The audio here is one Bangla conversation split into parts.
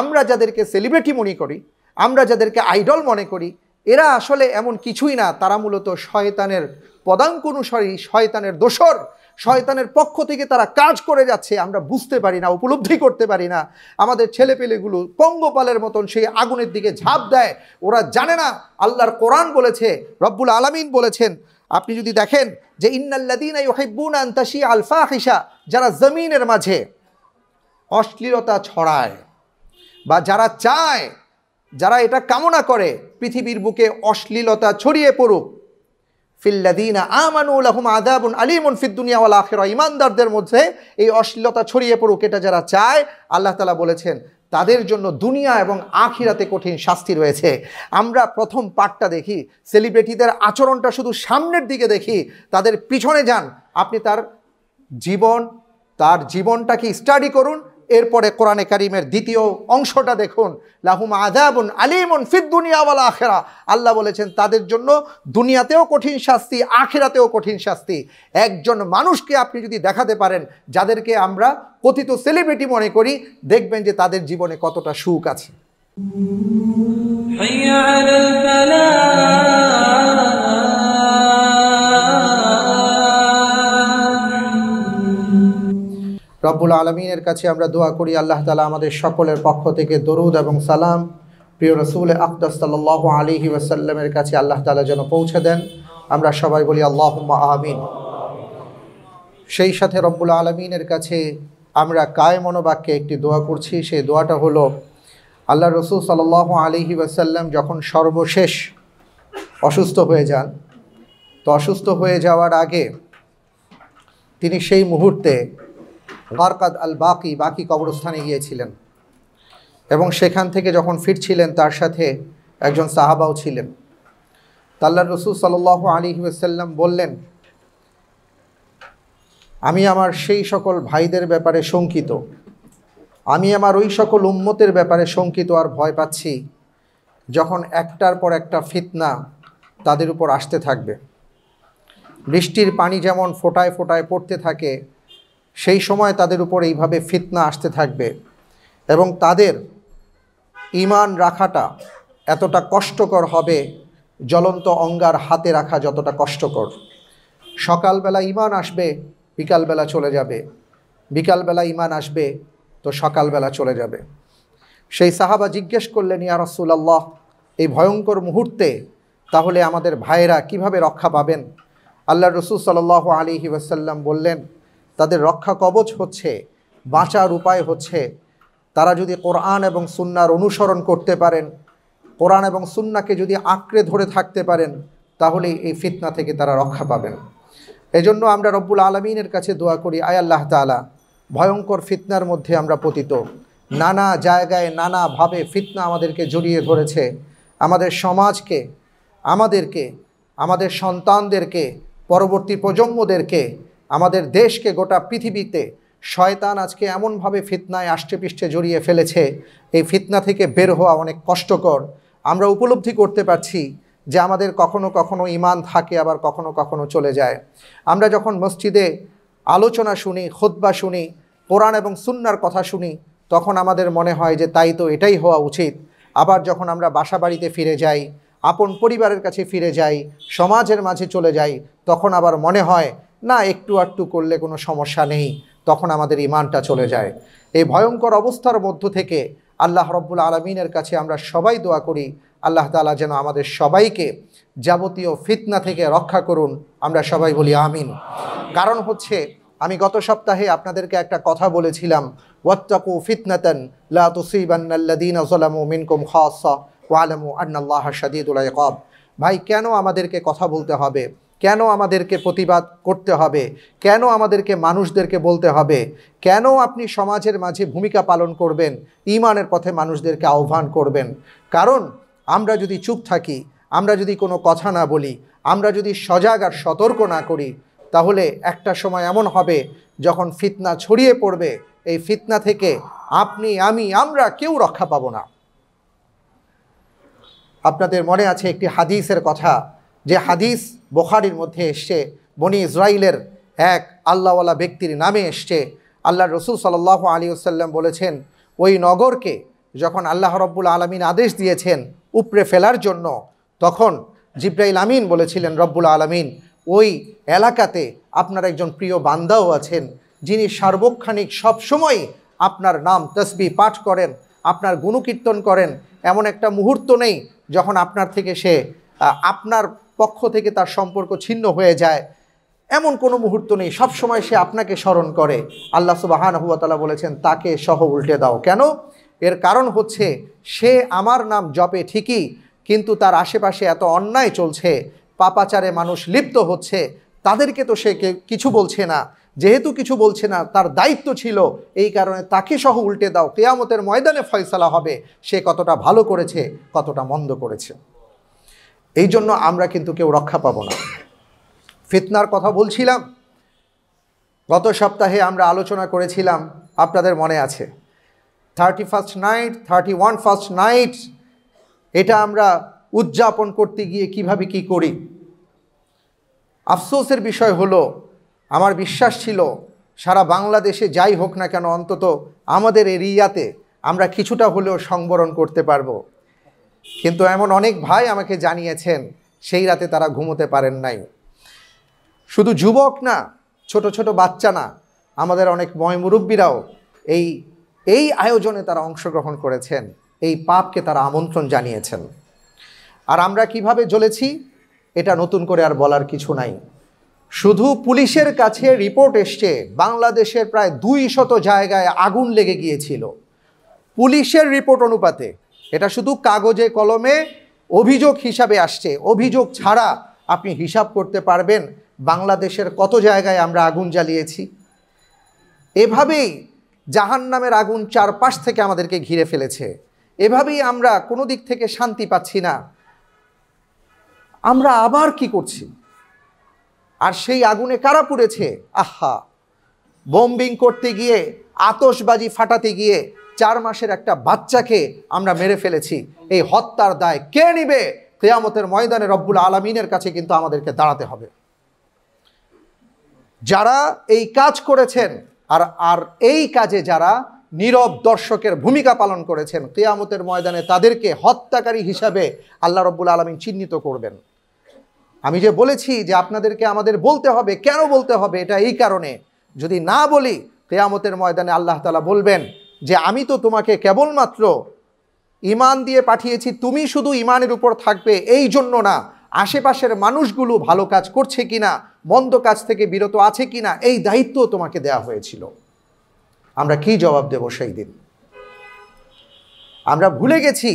আমরা যাদেরকে সেলিব্রিটি মনে করি আমরা যাদেরকে আইডল মনে করি এরা আসলে এমন কিছুই না তারা মূলত শয়তানের অনুসারী শয়তানের দোসর শয়তানের পক্ষ থেকে তারা কাজ করে যাচ্ছে আমরা বুঝতে পারি না উপলব্ধি করতে পারি না আমাদের ছেলেপেলেগুলো পঙ্গপালের মতন সেই আগুনের দিকে ঝাঁপ দেয় ওরা জানে না আল্লাহর কোরআন বলেছে রব্বুল আলামিন বলেছেন আপনি যদি দেখেন যে ইন্নাল্লাদিন আন্তাশি আলফা হিসা যারা জমিনের মাঝে অশ্লীলতা ছড়ায় বা যারা চায় যারা এটা কামনা করে পৃথিবীর বুকে অশ্লীলতা ছড়িয়ে পড়ুক ফিল্লাদিনা আমানুল আহম আদাবুন আলিমুন ফিদ্দুনিয়াওয়াল আখেরা ইমানদারদের মধ্যে এই অশ্লীলতা ছড়িয়ে পড়ুক এটা যারা চায় আল্লাহ তালা বলেছেন তাদের জন্য দুনিয়া এবং আখিরাতে কঠিন শাস্তি রয়েছে আমরা প্রথম পার্টটা দেখি সেলিব্রিটিদের আচরণটা শুধু সামনের দিকে দেখি তাদের পিছনে যান আপনি তার জীবন তার জীবনটাকে স্টাডি করুন এরপরে কোরআনে কারিমের দ্বিতীয় অংশটা দেখুন লাহুম আজাবুন আলিমুন ফিদ দুনিয়াওয়ালা আখেরা আল্লাহ বলেছেন তাদের জন্য দুনিয়াতেও কঠিন শাস্তি আখেরাতেও কঠিন শাস্তি একজন মানুষকে আপনি যদি দেখাতে পারেন যাদেরকে আমরা কথিত সেলিব্রিটি মনে করি দেখবেন যে তাদের জীবনে কতটা সুখ আছে রব্বুল আলমিনের কাছে আমরা দোয়া করি আল্লাহ তালা আমাদের সকলের পক্ষ থেকে দরুদ এবং সালাম প্রিয় রসুল আকদাস সাল্লাহ আলিহি ওসাল্লামের কাছে আল্লাহ তালা যেন পৌঁছে দেন আমরা সবাই বলি আল্লাহ আহমিন সেই সাথে রব্বুল আলমিনের কাছে আমরা কায় মনোবাক্যে একটি দোয়া করছি সেই দোয়াটা হলো আল্লাহ রসুল সাল আলিহি ওসাল্লাম যখন সর্বশেষ অসুস্থ হয়ে যান তো অসুস্থ হয়ে যাওয়ার আগে তিনি সেই মুহূর্তে বারকাদ আল বাকি বাকি কবরস্থানে গিয়েছিলেন এবং সেখান থেকে যখন ফিরছিলেন তার সাথে একজন সাহাবাও ছিলেন তাল্লা রসুল সাল আলী সাল্লাম বললেন আমি আমার সেই সকল ভাইদের ব্যাপারে শঙ্কিত আমি আমার ওই সকল উম্মতের ব্যাপারে শঙ্কিত আর ভয় পাচ্ছি যখন একটার পর একটা ফিতনা তাদের উপর আসতে থাকবে বৃষ্টির পানি যেমন ফোটায় ফোটায় পড়তে থাকে সেই সময় তাদের উপর এইভাবে ফিতনা আসতে থাকবে এবং তাদের ইমান রাখাটা এতটা কষ্টকর হবে জ্বলন্ত অঙ্গার হাতে রাখা যতটা কষ্টকর সকালবেলা ইমান আসবে বিকালবেলা চলে যাবে বিকালবেলা ইমান আসবে তো সকালবেলা চলে যাবে সেই সাহাবা জিজ্ঞেস করলেন ইয়া রসুল্লাহ এই ভয়ঙ্কর মুহূর্তে তাহলে আমাদের ভাইয়েরা কিভাবে রক্ষা পাবেন আল্লাহ রসুল সাল আলী ওয়াসাল্লাম বললেন তাদের রক্ষা কবচ হচ্ছে বাঁচার উপায় হচ্ছে তারা যদি কোরআন এবং সুন্নার অনুসরণ করতে পারেন কোরআন এবং সুন্নাকে যদি আঁকড়ে ধরে থাকতে পারেন তাহলে এই ফিতনা থেকে তারা রক্ষা পাবেন এজন্য আমরা রব্বুল আলমিনের কাছে দোয়া করি আয় আল্লাহ তালা ভয়ঙ্কর ফিতনার মধ্যে আমরা পতিত নানা জায়গায় নানাভাবে ফিতনা আমাদেরকে জড়িয়ে ধরেছে আমাদের সমাজকে আমাদেরকে আমাদের সন্তানদেরকে পরবর্তী প্রজন্মদেরকে আমাদের দেশকে গোটা পৃথিবীতে শয়তান আজকে এমনভাবে ফিতনায় আষ্টে পিষ্টে জড়িয়ে ফেলেছে এই ফিতনা থেকে বের হওয়া অনেক কষ্টকর আমরা উপলব্ধি করতে পারছি যে আমাদের কখনো কখনো ইমান থাকে আবার কখনো কখনো চলে যায় আমরা যখন মসজিদে আলোচনা শুনি খোদ্া শুনি কোরআন এবং সুন্নার কথা শুনি তখন আমাদের মনে হয় যে তাই তো এটাই হওয়া উচিত আবার যখন আমরা বাসা বাড়িতে ফিরে যাই আপন পরিবারের কাছে ফিরে যাই সমাজের মাঝে চলে যাই তখন আবার মনে হয় না একটু আটটু করলে কোনো সমস্যা নেই তখন আমাদের ইমানটা চলে যায় এই ভয়ঙ্কর অবস্থার মধ্য থেকে আল্লাহ রব্বুল আলমিনের কাছে আমরা সবাই দোয়া করি আল্লাহ তালা যেন আমাদের সবাইকে যাবতীয় ফিতনা থেকে রক্ষা করুন আমরা সবাই বলি আমিন কারণ হচ্ছে আমি গত সপ্তাহে আপনাদেরকে একটা কথা বলেছিলাম ওয়াত্তাকু ফিতনাতন লা তুসিবান্নাল্লাযীনা যালামু মিনকুম খাসসা ওয়া আন্নাল্লাহা শাদীদুল ইকাব ভাই কেন আমাদেরকে কথা বলতে হবে কেন আমাদেরকে প্রতিবাদ করতে হবে কেন আমাদেরকে মানুষদেরকে বলতে হবে কেন আপনি সমাজের মাঝে ভূমিকা পালন করবেন ইমানের পথে মানুষদেরকে আহ্বান করবেন কারণ আমরা যদি চুপ থাকি আমরা যদি কোনো কথা না বলি আমরা যদি সজাগ আর সতর্ক না করি তাহলে একটা সময় এমন হবে যখন ফিতনা ছড়িয়ে পড়বে এই ফিতনা থেকে আপনি আমি আমরা কেউ রক্ষা পাব না আপনাদের মনে আছে একটি হাদিসের কথা যে হাদিস বোখারির মধ্যে এসছে বনি ইসরায়েলের এক আল্লাহওয়ালা ব্যক্তির নামে এসছে আল্লাহ রসুল সাল্লাহ আলী ওসাল্লাম বলেছেন ওই নগরকে যখন আল্লাহ রব্বুল আলমিন আদেশ দিয়েছেন উপরে ফেলার জন্য তখন জিব্রাইল আমিন বলেছিলেন রব্বুল আলমিন ওই এলাকাতে আপনার একজন প্রিয় বান্দাও আছেন যিনি সার্বক্ষণিক সবসময় আপনার নাম তসবি পাঠ করেন আপনার গুণকীর্তন করেন এমন একটা মুহূর্ত নেই যখন আপনার থেকে সে আপনার পক্ষ থেকে তার সম্পর্ক ছিন্ন হয়ে যায় এমন কোনো মুহূর্ত নেই সবসময় সে আপনাকে স্মরণ করে আল্লাহ সুবাহান হুয়াতালা বলেছেন তাকে সহ উল্টে দাও কেন এর কারণ হচ্ছে সে আমার নাম জপে ঠিকই কিন্তু তার আশেপাশে এত অন্যায় চলছে পাপাচারে মানুষ লিপ্ত হচ্ছে তাদেরকে তো সে কিছু বলছে না যেহেতু কিছু বলছে না তার দায়িত্ব ছিল এই কারণে তাকে সহ উল্টে দাও কেয়ামতের ময়দানে ফয়সালা হবে সে কতটা ভালো করেছে কতটা মন্দ করেছে এই জন্য আমরা কিন্তু কেউ রক্ষা পাবো না ফিতনার কথা বলছিলাম গত সপ্তাহে আমরা আলোচনা করেছিলাম আপনাদের মনে আছে thirty first night thirty one first night এটা আমরা উদযাপন করতে গিয়ে কিভাবে কি করি আফসোসের বিষয় হলো আমার বিশ্বাস ছিল সারা বাংলাদেশে যাই হোক না কেন অন্তত আমাদের এরিয়াতে আমরা কিছুটা হলেও সংবরণ করতে পারবো কিন্তু এমন অনেক ভাই আমাকে জানিয়েছেন সেই রাতে তারা ঘুমোতে পারেন নাই শুধু যুবক না ছোট ছোট বাচ্চা না আমাদের অনেক মুরব্বীরাও এই এই আয়োজনে তারা অংশগ্রহণ করেছেন এই পাপকে তারা আমন্ত্রণ জানিয়েছেন আর আমরা কিভাবে জ্বলেছি এটা নতুন করে আর বলার কিছু নাই শুধু পুলিশের কাছে রিপোর্ট এসছে বাংলাদেশের প্রায় দুই শত জায়গায় আগুন লেগে গিয়েছিল পুলিশের রিপোর্ট অনুপাতে এটা শুধু কাগজে কলমে অভিযোগ হিসাবে আসছে অভিযোগ ছাড়া আপনি হিসাব করতে পারবেন বাংলাদেশের কত জায়গায় আমরা আগুন জ্বালিয়েছি এভাবেই জাহান নামের আগুন চারপাশ থেকে আমাদেরকে ঘিরে ফেলেছে এভাবেই আমরা কোনো দিক থেকে শান্তি পাচ্ছি না আমরা আবার কি করছি আর সেই আগুনে কারা পুড়েছে আহা বোম্বিং করতে গিয়ে আতসবাজি ফাটাতে গিয়ে চার মাসের একটা বাচ্চাকে আমরা মেরে ফেলেছি এই হত্যার দায় কে নিবে কেয়ামতের ময়দানে রব্বুল আলমিনের কাছে কিন্তু আমাদেরকে দাঁড়াতে হবে যারা এই কাজ করেছেন আর আর এই কাজে যারা নীরব দর্শকের ভূমিকা পালন করেছেন কেয়ামতের ময়দানে তাদেরকে হত্যাকারী হিসাবে আল্লাহ রব্বুল আলমিন চিহ্নিত করবেন আমি যে বলেছি যে আপনাদেরকে আমাদের বলতে হবে কেন বলতে হবে এটা এই কারণে যদি না বলি কেয়ামতের ময়দানে আল্লাহ তালা বলবেন যে আমি তো তোমাকে কেবলমাত্র ইমান দিয়ে পাঠিয়েছি তুমি শুধু ইমানের উপর থাকবে এই জন্য না আশেপাশের মানুষগুলো ভালো কাজ করছে কি না মন্দ কাজ থেকে বিরত আছে কি না এই দায়িত্ব তোমাকে দেয়া হয়েছিল আমরা কি জবাব দেব সেই দিন আমরা ভুলে গেছি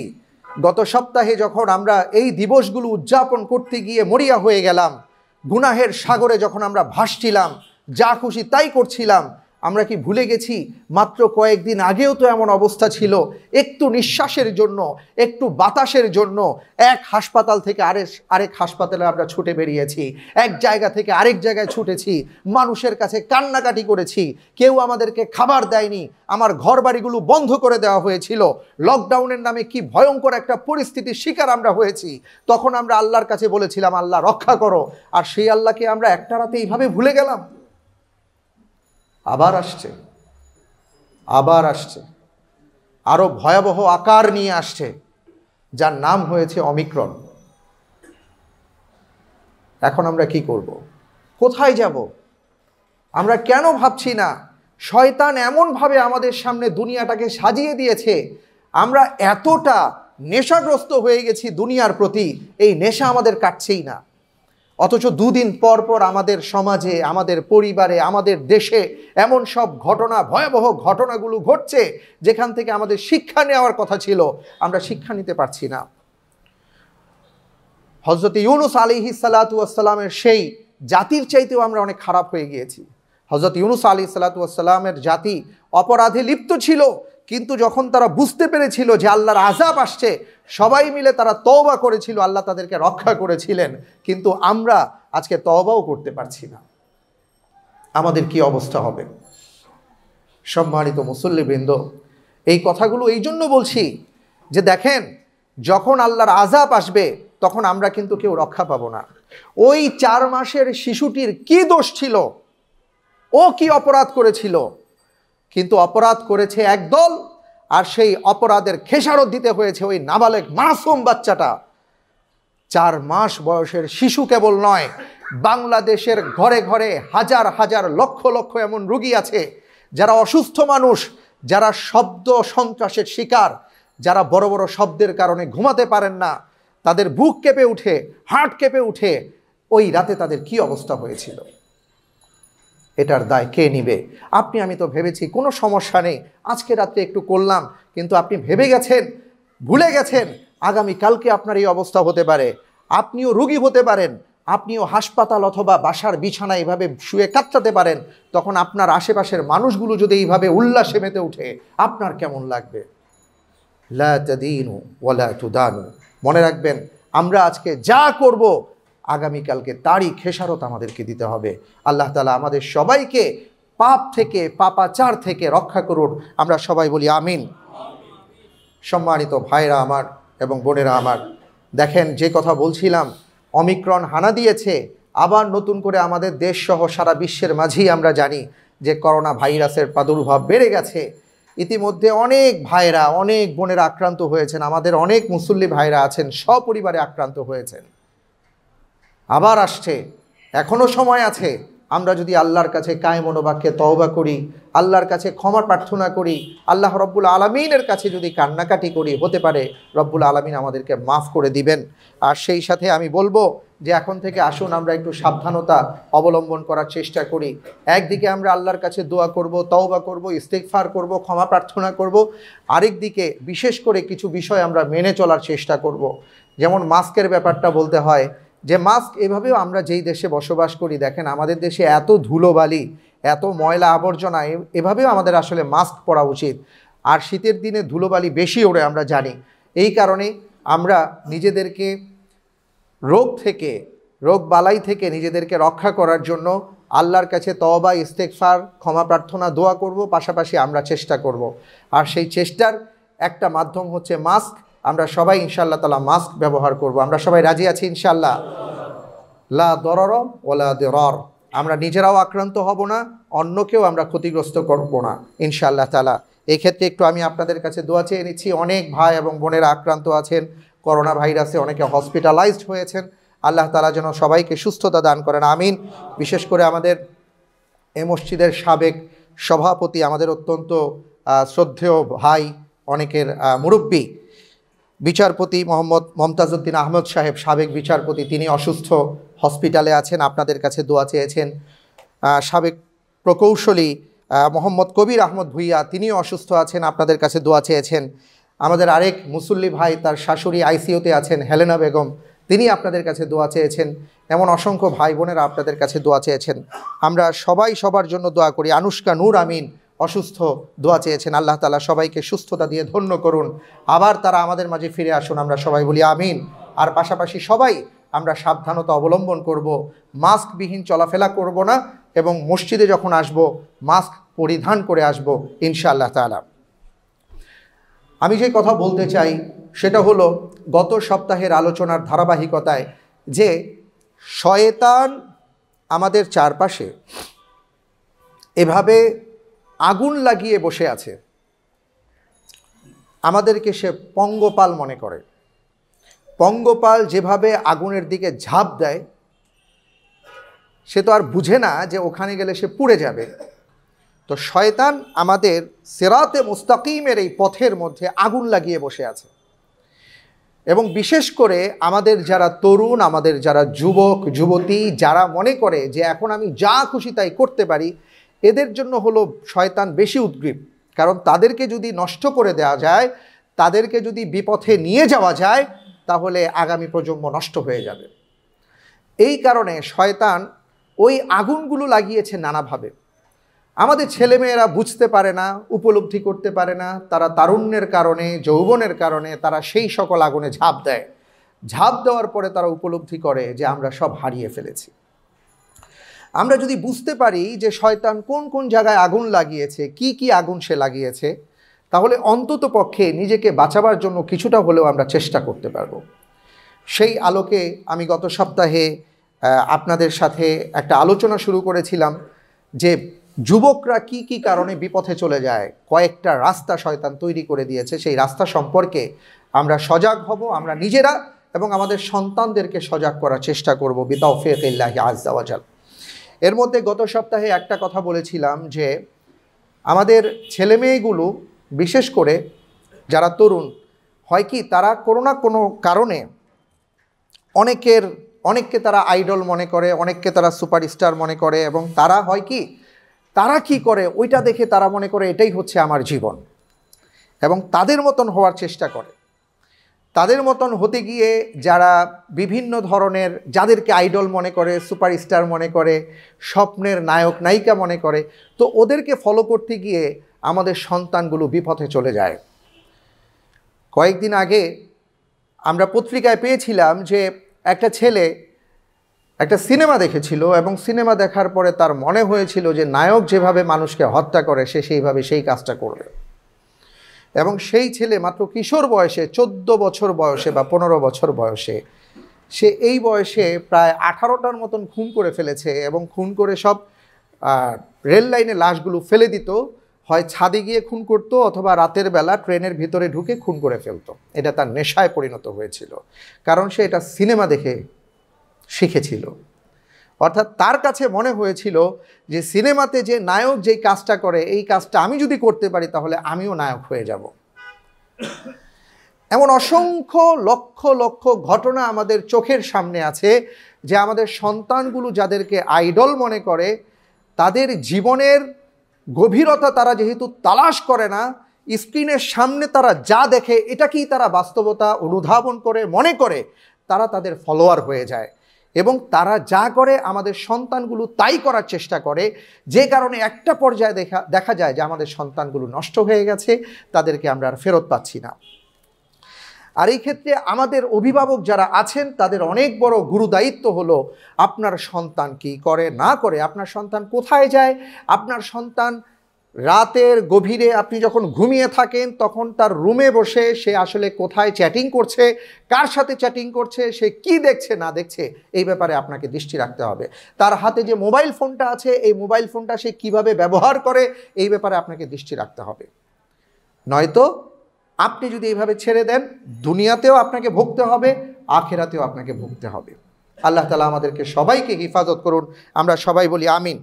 গত সপ্তাহে যখন আমরা এই দিবসগুলো উদযাপন করতে গিয়ে মরিয়া হয়ে গেলাম গুনাহের সাগরে যখন আমরা ভাসছিলাম যা খুশি তাই করছিলাম আমরা কি ভুলে গেছি মাত্র কয়েকদিন আগেও তো এমন অবস্থা ছিল একটু নিঃশ্বাসের জন্য একটু বাতাসের জন্য এক হাসপাতাল থেকে আরেক আরেক হাসপাতালে আমরা ছুটে বেরিয়েছি এক জায়গা থেকে আরেক জায়গায় ছুটেছি মানুষের কাছে কান্নাকাটি করেছি কেউ আমাদেরকে খাবার দেয়নি আমার ঘর বাড়িগুলো বন্ধ করে দেওয়া হয়েছিল লকডাউনের নামে কি ভয়ঙ্কর একটা পরিস্থিতির শিকার আমরা হয়েছি তখন আমরা আল্লাহর কাছে বলেছিলাম আল্লাহ রক্ষা করো আর সেই আল্লাহকে আমরা একটা রাতে এইভাবে ভুলে গেলাম আবার আসছে আবার আসছে আরও ভয়াবহ আকার নিয়ে আসছে যার নাম হয়েছে অমিক্রণ এখন আমরা কি করব। কোথায় যাব আমরা কেন ভাবছি না শয়তান এমনভাবে আমাদের সামনে দুনিয়াটাকে সাজিয়ে দিয়েছে আমরা এতটা নেশাগ্রস্ত হয়ে গেছি দুনিয়ার প্রতি এই নেশা আমাদের কাটছেই না অথচ দুদিন পর পর আমাদের সমাজে আমাদের পরিবারে আমাদের দেশে এমন সব ঘটনা ভয়াবহ ঘটনাগুলো ঘটছে যেখান থেকে আমাদের শিক্ষা নেওয়ার কথা ছিল আমরা শিক্ষা নিতে পারছি না হজরত ইউনুস আলিহি সালাতুয়াসাল্লামের সেই জাতির চাইতেও আমরা অনেক খারাপ হয়ে গিয়েছি হজরত ইউনুস আলি সালাতুয়াসাল্লামের জাতি অপরাধে লিপ্ত ছিল কিন্তু যখন তারা বুঝতে পেরেছিল যে আল্লাহর আজাব আসছে সবাই মিলে তারা তওবা করেছিল আল্লাহ তাদেরকে রক্ষা করেছিলেন কিন্তু আমরা আজকে তওবাও করতে পারছি না আমাদের কি অবস্থা হবে সম্মানিত মুসল্লিবৃন্দ এই কথাগুলো এই জন্য বলছি যে দেখেন যখন আল্লাহর আজাব আসবে তখন আমরা কিন্তু কেউ রক্ষা পাবো না ওই চার মাসের শিশুটির কি দোষ ছিল ও কি অপরাধ করেছিল কিন্তু অপরাধ করেছে একদল আর সেই অপরাধের খেসারত দিতে হয়েছে ওই নাবালেক মাসুম বাচ্চাটা চার মাস বয়সের শিশু কেবল নয় বাংলাদেশের ঘরে ঘরে হাজার হাজার লক্ষ লক্ষ এমন রুগী আছে যারা অসুস্থ মানুষ যারা শব্দ সন্ত্রাসের শিকার যারা বড় বড় শব্দের কারণে ঘুমাতে পারেন না তাদের বুক কেঁপে উঠে হার্ট কেঁপে উঠে ওই রাতে তাদের কি অবস্থা হয়েছিল এটার দায় কে নিবে আপনি আমি তো ভেবেছি কোনো সমস্যা নেই আজকে রাত্রে একটু করলাম কিন্তু আপনি ভেবে গেছেন ভুলে গেছেন আগামী কালকে আপনার এই অবস্থা হতে পারে আপনিও রুগী হতে পারেন আপনিও হাসপাতাল অথবা বাসার বিছানা এভাবে শুয়ে কাটতে পারেন তখন আপনার আশেপাশের মানুষগুলো যদি এইভাবে উল্লাসে মেতে উঠে আপনার কেমন লাগবে লা মনে রাখবেন আমরা আজকে যা করব আগামীকালকে তারই খেসারত আমাদেরকে দিতে হবে আল্লাহ তালা আমাদের সবাইকে পাপ থেকে পাপাচার থেকে রক্ষা করুন আমরা সবাই বলি আমিন সম্মানিত ভাইরা আমার এবং বোনেরা আমার দেখেন যে কথা বলছিলাম অমিক্রণ হানা দিয়েছে আবার নতুন করে আমাদের দেশসহ সারা বিশ্বের মাঝেই আমরা জানি যে করোনা ভাইরাসের প্রাদুর্ভাব বেড়ে গেছে ইতিমধ্যে অনেক ভাইরা অনেক বোনেরা আক্রান্ত হয়েছেন আমাদের অনেক মুসল্লি ভাইরা আছেন সপরিবারে আক্রান্ত হয়েছেন আবার আসছে এখনও সময় আছে আমরা যদি আল্লাহর কাছে কায় মনোবাক্যে তওবা করি আল্লাহর কাছে ক্ষমা প্রার্থনা করি আল্লাহ রব্বুল আলমিনের কাছে যদি কান্নাকাটি করি হতে পারে রব্বুল আলমিন আমাদেরকে মাফ করে দিবেন আর সেই সাথে আমি বলবো যে এখন থেকে আসুন আমরা একটু সাবধানতা অবলম্বন করার চেষ্টা করি একদিকে আমরা আল্লাহর কাছে দোয়া করব তওবা করব ইস্তেকফার করব ক্ষমা প্রার্থনা করব আরেক দিকে বিশেষ করে কিছু বিষয় আমরা মেনে চলার চেষ্টা করব যেমন মাস্কের ব্যাপারটা বলতে হয় যে মাস্ক এভাবেও আমরা যেই দেশে বসবাস করি দেখেন আমাদের দেশে এত ধুলোবালি এত ময়লা আবর্জনা এভাবেও আমাদের আসলে মাস্ক পরা উচিত আর শীতের দিনে ধুলোবালি বেশি ওড়ে আমরা জানি এই কারণে আমরা নিজেদেরকে রোগ থেকে রোগ বালাই থেকে নিজেদেরকে রক্ষা করার জন্য আল্লাহর কাছে তবা ইস্তেকফার ক্ষমা প্রার্থনা দোয়া করব পাশাপাশি আমরা চেষ্টা করব আর সেই চেষ্টার একটা মাধ্যম হচ্ছে মাস্ক আমরা সবাই ইনশাল্লাহ তালা মাস্ক ব্যবহার করব আমরা সবাই রাজি আছি ইনশাল্লাহ লা দরর ওলা দরর আমরা নিজেরাও আক্রান্ত হব না অন্যকেও আমরা ক্ষতিগ্রস্ত করব না ইনশাল্লাহ তালা এক্ষেত্রে একটু আমি আপনাদের কাছে দোয়া চেয়ে নিচ্ছি অনেক ভাই এবং বোনেরা আক্রান্ত আছেন করোনা ভাইরাসে অনেকে হসপিটালাইজড হয়েছেন আল্লাহ তালা যেন সবাইকে সুস্থতা দান করেন আমিন বিশেষ করে আমাদের এ মসজিদের সাবেক সভাপতি আমাদের অত্যন্ত শ্রদ্ধেয় ভাই অনেকের মুরব্বী বিচারপতি মোহাম্মদ মমতাজউদ্দিন আহমদ সাহেব সাবেক বিচারপতি তিনি অসুস্থ হসপিটালে আছেন আপনাদের কাছে দোয়া চেয়েছেন সাবেক প্রকৌশলী মোহাম্মদ কবির আহমদ ভুইয়া তিনিও অসুস্থ আছেন আপনাদের কাছে দোয়া চেয়েছেন আমাদের আরেক মুসল্লি ভাই তার শাশুড়ি আইসিউতে আছেন হেলেনা বেগম তিনি আপনাদের কাছে দোয়া চেয়েছেন এমন অসংখ্য ভাই বোনেরা আপনাদের কাছে দোয়া চেয়েছেন আমরা সবাই সবার জন্য দোয়া করি আনুষ্কা নূর আমিন অসুস্থ দোয়া চেয়েছেন আল্লাহ তালা সবাইকে সুস্থতা দিয়ে ধন্য করুন আবার তারা আমাদের মাঝে ফিরে আসুন আমরা সবাই বলি আমিন আর পাশাপাশি সবাই আমরা সাবধানতা অবলম্বন করব মাস্কবিহীন চলাফেরা করব না এবং মসজিদে যখন আসব মাস্ক পরিধান করে আসব ইনশাআল্লাহ তালা আমি যে কথা বলতে চাই সেটা হলো গত সপ্তাহের আলোচনার ধারাবাহিকতায় যে শয়তান আমাদের চারপাশে এভাবে আগুন লাগিয়ে বসে আছে আমাদেরকে সে পঙ্গপাল মনে করে পঙ্গপাল যেভাবে আগুনের দিকে ঝাঁপ দেয় সে তো আর বুঝে না যে ওখানে গেলে সে পুড়ে যাবে তো শয়তান আমাদের সেরাতে মুস্তাকিমের এই পথের মধ্যে আগুন লাগিয়ে বসে আছে এবং বিশেষ করে আমাদের যারা তরুণ আমাদের যারা যুবক যুবতী যারা মনে করে যে এখন আমি যা খুশি তাই করতে পারি এদের জন্য হলো শয়তান বেশি উদ্গ্রীব কারণ তাদেরকে যদি নষ্ট করে দেওয়া যায় তাদেরকে যদি বিপথে নিয়ে যাওয়া যায় তাহলে আগামী প্রজন্ম নষ্ট হয়ে যাবে এই কারণে শয়তান ওই আগুনগুলো লাগিয়েছে নানাভাবে আমাদের ছেলেমেয়েরা বুঝতে পারে না উপলব্ধি করতে পারে না তারা তারুণ্যের কারণে যৌবনের কারণে তারা সেই সকল আগুনে ঝাঁপ দেয় ঝাঁপ দেওয়ার পরে তারা উপলব্ধি করে যে আমরা সব হারিয়ে ফেলেছি আমরা যদি বুঝতে পারি যে শয়তান কোন কোন জায়গায় আগুন লাগিয়েছে কি কি আগুন সে লাগিয়েছে তাহলে অন্তত পক্ষে নিজেকে বাঁচাবার জন্য কিছুটা হলেও আমরা চেষ্টা করতে পারব সেই আলোকে আমি গত সপ্তাহে আপনাদের সাথে একটা আলোচনা শুরু করেছিলাম যে যুবকরা কি কি কারণে বিপথে চলে যায় কয়েকটা রাস্তা শয়তান তৈরি করে দিয়েছে সেই রাস্তা সম্পর্কে আমরা সজাগ হব আমরা নিজেরা এবং আমাদের সন্তানদেরকে সজাগ করার চেষ্টা করব বিদাউফেকিল্লাহ আজাল এর মধ্যে গত সপ্তাহে একটা কথা বলেছিলাম যে আমাদের ছেলে মেয়েগুলো বিশেষ করে যারা তরুণ হয় কি তারা কোনো না কোনো কারণে অনেকের অনেককে তারা আইডল মনে করে অনেককে তারা সুপারস্টার মনে করে এবং তারা হয় কি তারা কি করে ওইটা দেখে তারা মনে করে এটাই হচ্ছে আমার জীবন এবং তাদের মতন হওয়ার চেষ্টা করে তাদের মতন হতে গিয়ে যারা বিভিন্ন ধরনের যাদেরকে আইডল মনে করে সুপারস্টার মনে করে স্বপ্নের নায়ক নায়িকা মনে করে তো ওদেরকে ফলো করতে গিয়ে আমাদের সন্তানগুলো বিপথে চলে যায় কয়েকদিন আগে আমরা পত্রিকায় পেয়েছিলাম যে একটা ছেলে একটা সিনেমা দেখেছিল এবং সিনেমা দেখার পরে তার মনে হয়েছিল যে নায়ক যেভাবে মানুষকে হত্যা করে সে সেইভাবে সেই কাজটা করবে এবং সেই ছেলে মাত্র কিশোর বয়সে ১৪ বছর বয়সে বা পনেরো বছর বয়সে সে এই বয়সে প্রায় আঠারোটার মতন খুন করে ফেলেছে এবং খুন করে সব রেল লাইনে লাশগুলো ফেলে দিত হয় ছাদে গিয়ে খুন করতো অথবা রাতের বেলা ট্রেনের ভিতরে ঢুকে খুন করে ফেলতো এটা তার নেশায় পরিণত হয়েছিল কারণ সে এটা সিনেমা দেখে শিখেছিল অর্থাৎ তার কাছে মনে হয়েছিল যে সিনেমাতে যে নায়ক যেই কাজটা করে এই কাজটা আমি যদি করতে পারি তাহলে আমিও নায়ক হয়ে যাব এমন অসংখ্য লক্ষ লক্ষ ঘটনা আমাদের চোখের সামনে আছে যে আমাদের সন্তানগুলো যাদেরকে আইডল মনে করে তাদের জীবনের গভীরতা তারা যেহেতু তালাশ করে না স্ক্রিনের সামনে তারা যা দেখে এটাকেই তারা বাস্তবতা অনুধাবন করে মনে করে তারা তাদের ফলোয়ার হয়ে যায় এবং তারা যা করে আমাদের সন্তানগুলো তাই করার চেষ্টা করে যে কারণে একটা পর্যায়ে দেখা দেখা যায় যে আমাদের সন্তানগুলো নষ্ট হয়ে গেছে তাদেরকে আমরা আর ফেরত পাচ্ছি না আর এই ক্ষেত্রে আমাদের অভিভাবক যারা আছেন তাদের অনেক বড় গুরুদায়িত্ব হলো আপনার সন্তান কি করে না করে আপনার সন্তান কোথায় যায় আপনার সন্তান রাতের গভীরে আপনি যখন ঘুমিয়ে থাকেন তখন তার রুমে বসে সে আসলে কোথায় চ্যাটিং করছে কার সাথে চ্যাটিং করছে সে কি দেখছে না দেখছে এই ব্যাপারে আপনাকে দৃষ্টি রাখতে হবে তার হাতে যে মোবাইল ফোনটা আছে এই মোবাইল ফোনটা সে কিভাবে ব্যবহার করে এই ব্যাপারে আপনাকে দৃষ্টি রাখতে হবে নয়তো আপনি যদি এইভাবে ছেড়ে দেন দুনিয়াতেও আপনাকে ভুগতে হবে আখেরাতেও আপনাকে ভুগতে হবে আল্লাহ তালা আমাদেরকে সবাইকে হেফাজত করুন আমরা সবাই বলি আমিন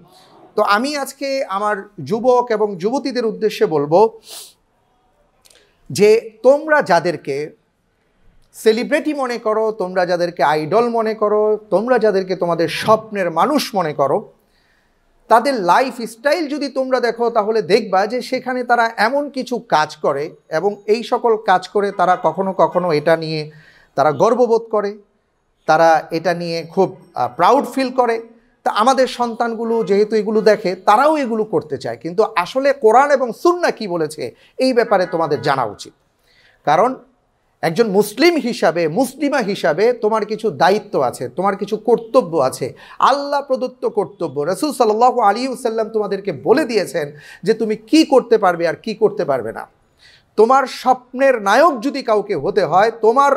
তো আমি আজকে আমার যুবক এবং যুবতীদের উদ্দেশ্যে বলবো যে তোমরা যাদেরকে সেলিব্রিটি মনে করো তোমরা যাদেরকে আইডল মনে করো তোমরা যাদেরকে তোমাদের স্বপ্নের মানুষ মনে করো তাদের লাইফ স্টাইল যদি তোমরা দেখো তাহলে দেখবা যে সেখানে তারা এমন কিছু কাজ করে এবং এই সকল কাজ করে তারা কখনো কখনো এটা নিয়ে তারা গর্ববোধ করে তারা এটা নিয়ে খুব প্রাউড ফিল করে তা আমাদের সন্তানগুলো যেহেতু এগুলো দেখে তারাও এগুলো করতে চায় কিন্তু আসলে কোরআন এবং সুন্না কি বলেছে এই ব্যাপারে তোমাদের জানা উচিত কারণ একজন মুসলিম হিসাবে মুসলিমা হিসাবে তোমার কিছু দায়িত্ব আছে তোমার কিছু কর্তব্য আছে আল্লাহ প্রদত্ত কর্তব্য রসুল সাল্লাহ আলী সাল্লাম তোমাদেরকে বলে দিয়েছেন যে তুমি কি করতে পারবে আর কি করতে পারবে না তোমার স্বপ্নের নায়ক যদি কাউকে হতে হয় তোমার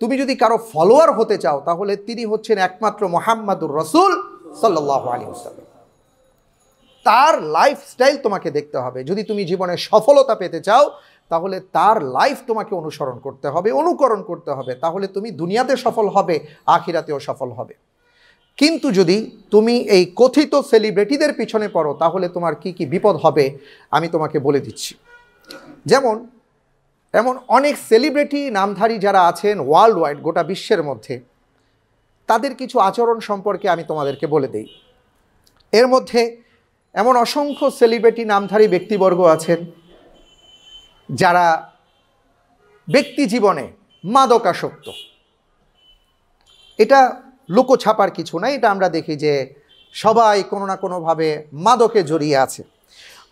তুমি যদি কারো ফলোয়ার হতে চাও তাহলে তিনি হচ্ছেন একমাত্র মোহাম্মদুর রসুল সাল্লাহ আলী সাল্লাম তার লাইফস্টাইল তোমাকে দেখতে হবে যদি তুমি জীবনে সফলতা পেতে চাও তাহলে তার লাইফ তোমাকে অনুসরণ করতে হবে অনুকরণ করতে হবে তাহলে তুমি দুনিয়াতে সফল হবে আখিরাতেও সফল হবে কিন্তু যদি তুমি এই কথিত সেলিব্রিটিদের পিছনে পড়ো তাহলে তোমার কি কি বিপদ হবে আমি তোমাকে বলে দিচ্ছি যেমন এমন অনেক সেলিব্রিটি নামধারী যারা আছেন ওয়ার্ল্ড ওয়াইড গোটা বিশ্বের মধ্যে তাদের কিছু আচরণ সম্পর্কে আমি তোমাদেরকে বলে দিই এর মধ্যে এমন অসংখ্য সেলিব্রিটি নামধারী ব্যক্তিবর্গ আছেন যারা ব্যক্তি জীবনে মাদকাসক্ত এটা লুকোছাপার কিছু না এটা আমরা দেখি যে সবাই কোনো না কোনোভাবে মাদকে জড়িয়ে আছে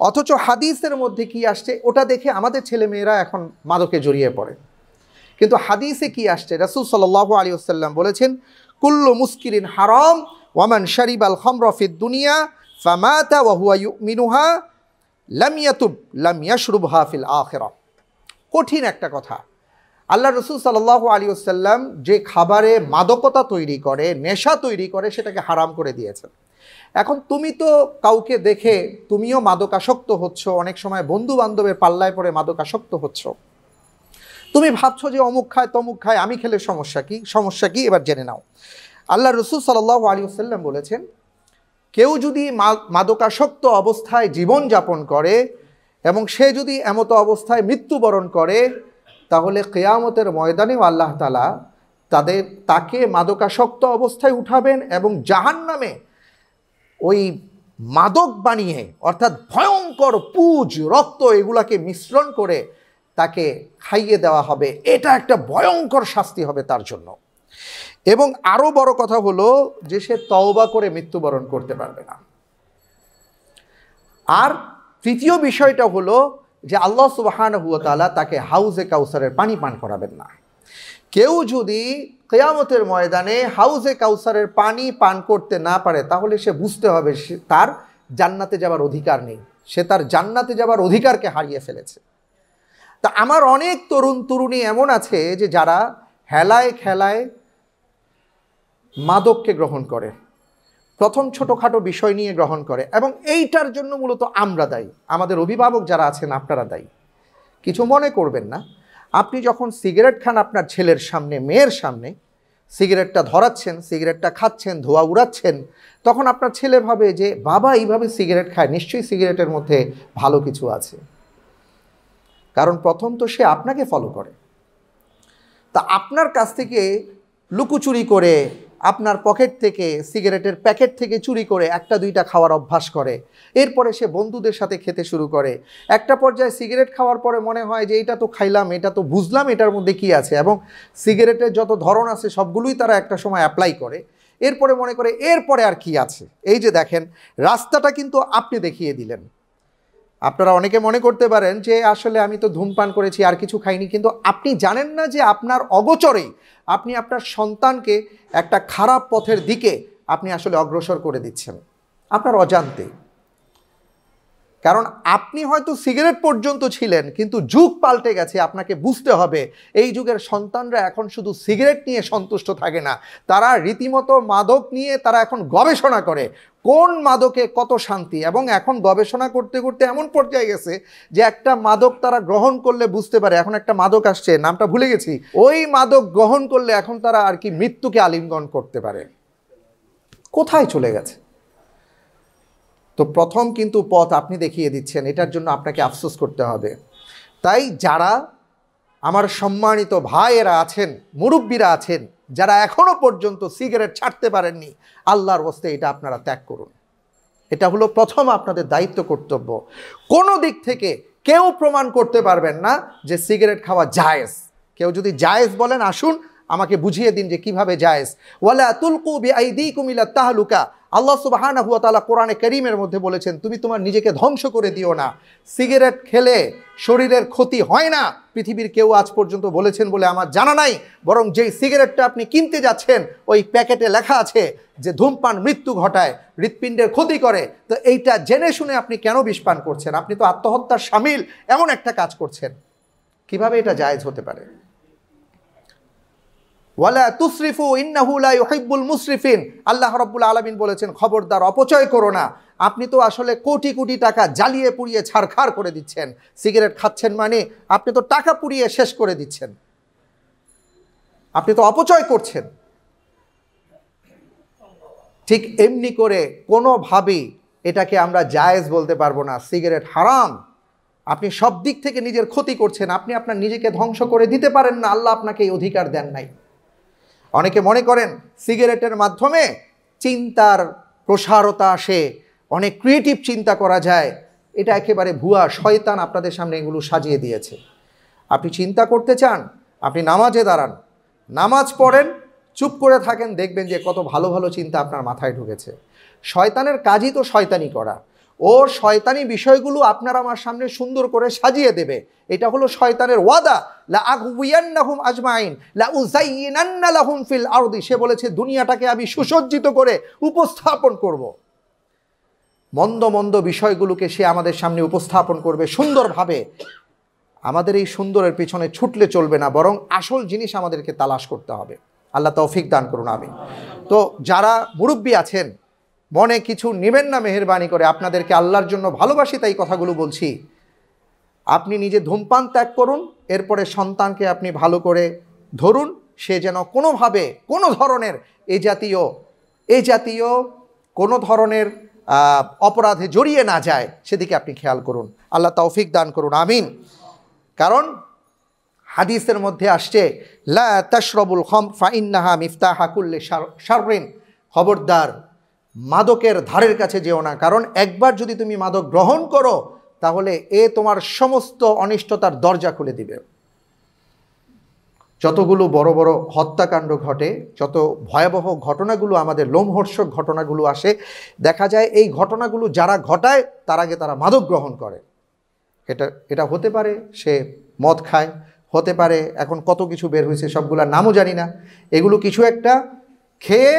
অথচ হাদিসের মধ্যে কি আসছে ওটা দেখে আমাদের ছেলেমেয়েরা এখন মাদকে জড়িয়ে পড়ে কিন্তু হাদিসে কি আসছে রাসুল সাল্লাহ আলী আসাল্লাম বলেছেন কুল্লু মুস্কিরিন হারম ওয়ামান শারিব আল হমরফিদ দুনিয়া ফামাতা ওয়াহুয়া মিনুহা লামিয়াতুব লামিয়াশরুব হাফিল আখের কঠিন একটা কথা আল্লাহ রসুল সাল্লাল্লাহু আলী আসাল্লাম যে খাবারে মাদকতা তৈরি করে নেশা তৈরি করে সেটাকে হারাম করে দিয়েছেন এখন তুমি তো কাউকে দেখে তুমিও মাদকাসক্ত হচ্ছ অনেক সময় বন্ধু বান্ধবের পাল্লায় পড়ে মাদকাসক্ত হচ্ছ তুমি ভাবছো যে অমুক খায় তমুক খায় আমি খেলে সমস্যা কি সমস্যা কি এবার জেনে নাও আল্লাহ রসুল সাল্লাহ আলী সাল্লাম বলেছেন কেউ যদি মাদকাসক্ত অবস্থায় জীবন যাপন করে এবং সে যদি এমত অবস্থায় মৃত্যুবরণ করে তাহলে কেয়ামতের ময়দানেও আল্লাহ তালা তাদের তাকে মাদকাসক্ত অবস্থায় উঠাবেন এবং জাহান নামে ওই মাদক বানিয়ে অর্থাৎ ভয়ঙ্কর পুজ রক্ত এগুলাকে মিশ্রণ করে তাকে খাইয়ে দেওয়া হবে এটা একটা ভয়ঙ্কর শাস্তি হবে তার জন্য এবং আরও বড় কথা হলো যে সে তওবা করে মৃত্যুবরণ করতে পারবে না আর তৃতীয় বিষয়টা হলো যে আল্লাহ সুবাহান হুয়তালা তাকে হাউজে কাউসারের পানি পান করাবেন না কেউ যদি কেয়ামতের ময়দানে হাউজে কাউসারের পানি পান করতে না পারে তাহলে সে বুঝতে হবে তার জান্নাতে যাবার অধিকার নেই সে তার জান্নাতে যাবার অধিকারকে হারিয়ে ফেলেছে তা আমার অনেক তরুণ তরুণী এমন আছে যে যারা হেলায় খেলায় মাদককে গ্রহণ করে প্রথম ছোটোখাটো বিষয় নিয়ে গ্রহণ করে এবং এইটার জন্য মূলত আমরা দায়ী আমাদের অভিভাবক যারা আছেন আপনারা দায়ী কিছু মনে করবেন না আপনি যখন সিগারেট খান আপনার ছেলের সামনে মেয়ের সামনে সিগারেটটা ধরাচ্ছেন সিগারেটটা খাচ্ছেন ধোয়া উড়াচ্ছেন তখন আপনার ছেলে ভাবে যে বাবা এইভাবে সিগারেট খায় নিশ্চয়ই সিগারেটের মধ্যে ভালো কিছু আছে কারণ প্রথম তো সে আপনাকে ফলো করে তা আপনার কাছ থেকে লুকুচুরি করে আপনার পকেট থেকে সিগারেটের প্যাকেট থেকে চুরি করে একটা দুইটা খাওয়ার অভ্যাস করে এরপরে সে বন্ধুদের সাথে খেতে শুরু করে একটা পর্যায়ে সিগারেট খাওয়ার পরে মনে হয় যে এটা তো খাইলাম এটা তো বুঝলাম এটার মধ্যে কি আছে এবং সিগারেটের যত ধরন আছে সবগুলোই তারা একটা সময় অ্যাপ্লাই করে এরপরে মনে করে এরপরে আর কি আছে এই যে দেখেন রাস্তাটা কিন্তু আপনি দেখিয়ে দিলেন আপনারা অনেকে মনে করতে পারেন যে আসলে আমি তো ধূমপান করেছি আর কিছু খাইনি কিন্তু আপনি জানেন না যে আপনার অগোচরেই আপনি আপনার সন্তানকে একটা খারাপ পথের দিকে আপনি আসলে অগ্রসর করে দিচ্ছেন আপনার অজান্তেই কারণ আপনি হয়তো সিগারেট পর্যন্ত ছিলেন কিন্তু যুগ পাল্টে গেছে আপনাকে বুঝতে হবে এই যুগের সন্তানরা এখন শুধু সিগারেট নিয়ে সন্তুষ্ট থাকে না তারা রীতিমতো মাদক নিয়ে তারা এখন গবেষণা করে কোন মাদকে কত শান্তি এবং এখন গবেষণা করতে করতে এমন পর্যায়ে গেছে যে একটা মাদক তারা গ্রহণ করলে বুঝতে পারে এখন একটা মাদক আসছে নামটা ভুলে গেছি ওই মাদক গ্রহণ করলে এখন তারা আর কি মৃত্যুকে আলিঙ্গন করতে পারে কোথায় চলে গেছে তো প্রথম কিন্তু পথ আপনি দেখিয়ে দিচ্ছেন এটার জন্য আপনাকে আফসোস করতে হবে তাই যারা আমার সম্মানিত ভাইয়েরা আছেন মুরব্বীরা আছেন যারা এখনও পর্যন্ত সিগারেট ছাড়তে পারেননি আল্লাহর বস্তে এটা আপনারা ত্যাগ করুন এটা হলো প্রথম আপনাদের দায়িত্ব কর্তব্য কোনো দিক থেকে কেউ প্রমাণ করতে পারবেন না যে সিগারেট খাওয়া জায়েজ কেউ যদি জায়েজ বলেন আসুন আমাকে বুঝিয়ে দিন যে কিভাবে জায়েজ ওয়ালা তুলকু বি আইদি কুমিলা তাহলুকা আল্লাহ সুবাহানা হুয়া তালা কোরআনে করিমের মধ্যে বলেছেন তুমি তোমার নিজেকে ধ্বংস করে দিও না সিগারেট খেলে শরীরের ক্ষতি হয় না পৃথিবীর কেউ আজ পর্যন্ত বলেছেন বলে আমার জানা নাই বরং যেই সিগারেটটা আপনি কিনতে যাচ্ছেন ওই প্যাকেটে লেখা আছে যে ধূমপান মৃত্যু ঘটায় হৃৎপিণ্ডের ক্ষতি করে তো এইটা জেনে শুনে আপনি কেন বিষপান করছেন আপনি তো আত্মহত্যার সামিল এমন একটা কাজ করছেন কিভাবে এটা জায়জ হতে পারে ওয়ালা তুসরিফু ইন্নাহুলা ইহিবুল মুসরিফিন আল্লাহ রব্বুল আলমিন বলেছেন খবরদার অপচয় করো না আপনি তো আসলে কোটি কোটি টাকা জ্বালিয়ে পুড়িয়ে ছাড়খাড় করে দিচ্ছেন সিগারেট খাচ্ছেন মানে আপনি তো টাকা পুড়িয়ে শেষ করে দিচ্ছেন আপনি তো অপচয় করছেন ঠিক এমনি করে কোনোভাবেই এটাকে আমরা জায়েজ বলতে পারবো না সিগারেট হারাম আপনি সব দিক থেকে নিজের ক্ষতি করছেন আপনি আপনার নিজেকে ধ্বংস করে দিতে পারেন না আল্লাহ আপনাকে এই অধিকার দেন নাই অনেকে মনে করেন সিগারেটের মাধ্যমে চিন্তার প্রসারতা আসে অনেক ক্রিয়েটিভ চিন্তা করা যায় এটা একেবারে ভুয়া শয়তান আপনাদের সামনে এগুলো সাজিয়ে দিয়েছে আপনি চিন্তা করতে চান আপনি নামাজে দাঁড়ান নামাজ পড়েন চুপ করে থাকেন দেখবেন যে কত ভালো ভালো চিন্তা আপনার মাথায় ঢুকেছে শয়তানের কাজই তো শয়তানি করা ও শয়তানি বিষয়গুলো আপনারা আমার সামনে সুন্দর করে সাজিয়ে দেবে এটা হলো শয়তানের ওয়াদা লা আগুয়ান্নাহুম আজমাইন লা উজাইনান্না লাহুম ফিল আরদি সে বলেছে দুনিয়াটাকে আমি সুসজ্জিত করে উপস্থাপন করব। মন্দ মন্দ বিষয়গুলোকে সে আমাদের সামনে উপস্থাপন করবে সুন্দরভাবে আমাদের এই সুন্দরের পিছনে ছুটলে চলবে না বরং আসল জিনিস আমাদেরকে তালাশ করতে হবে আল্লাহ তৌফিক দান করুন আমি তো যারা মুরব্বী আছেন মনে কিছু নেবেন না মেহরবানি করে আপনাদেরকে আল্লাহর জন্য ভালোবাসি তাই কথাগুলো বলছি আপনি নিজে ধূমপান ত্যাগ করুন এরপরে সন্তানকে আপনি ভালো করে ধরুন সে যেন কোনোভাবে কোনো ধরনের এ জাতীয় এ জাতীয় কোনো ধরনের অপরাধে জড়িয়ে না যায় সেদিকে আপনি খেয়াল করুন আল্লাহ তৌফিক দান করুন আমিন কারণ হাদিসের মধ্যে আসছে লা তশরবুল খম ফাইন্নাহা মিফতাহাকুল্লে শাররিন খবরদার মাদকের ধারের কাছে যেও না কারণ একবার যদি তুমি মাদক গ্রহণ করো তাহলে এ তোমার সমস্ত অনিষ্টতার দরজা খুলে দিবে যতগুলো বড় বড় হত্যাকাণ্ড ঘটে যত ভয়াবহ ঘটনাগুলো আমাদের লোমহর্ষক ঘটনাগুলো আসে দেখা যায় এই ঘটনাগুলো যারা ঘটায় তার আগে তারা মাদক গ্রহণ করে এটা এটা হতে পারে সে মদ খায় হতে পারে এখন কত কিছু বের হয়েছে সবগুলোর নামও জানি না এগুলো কিছু একটা খেয়ে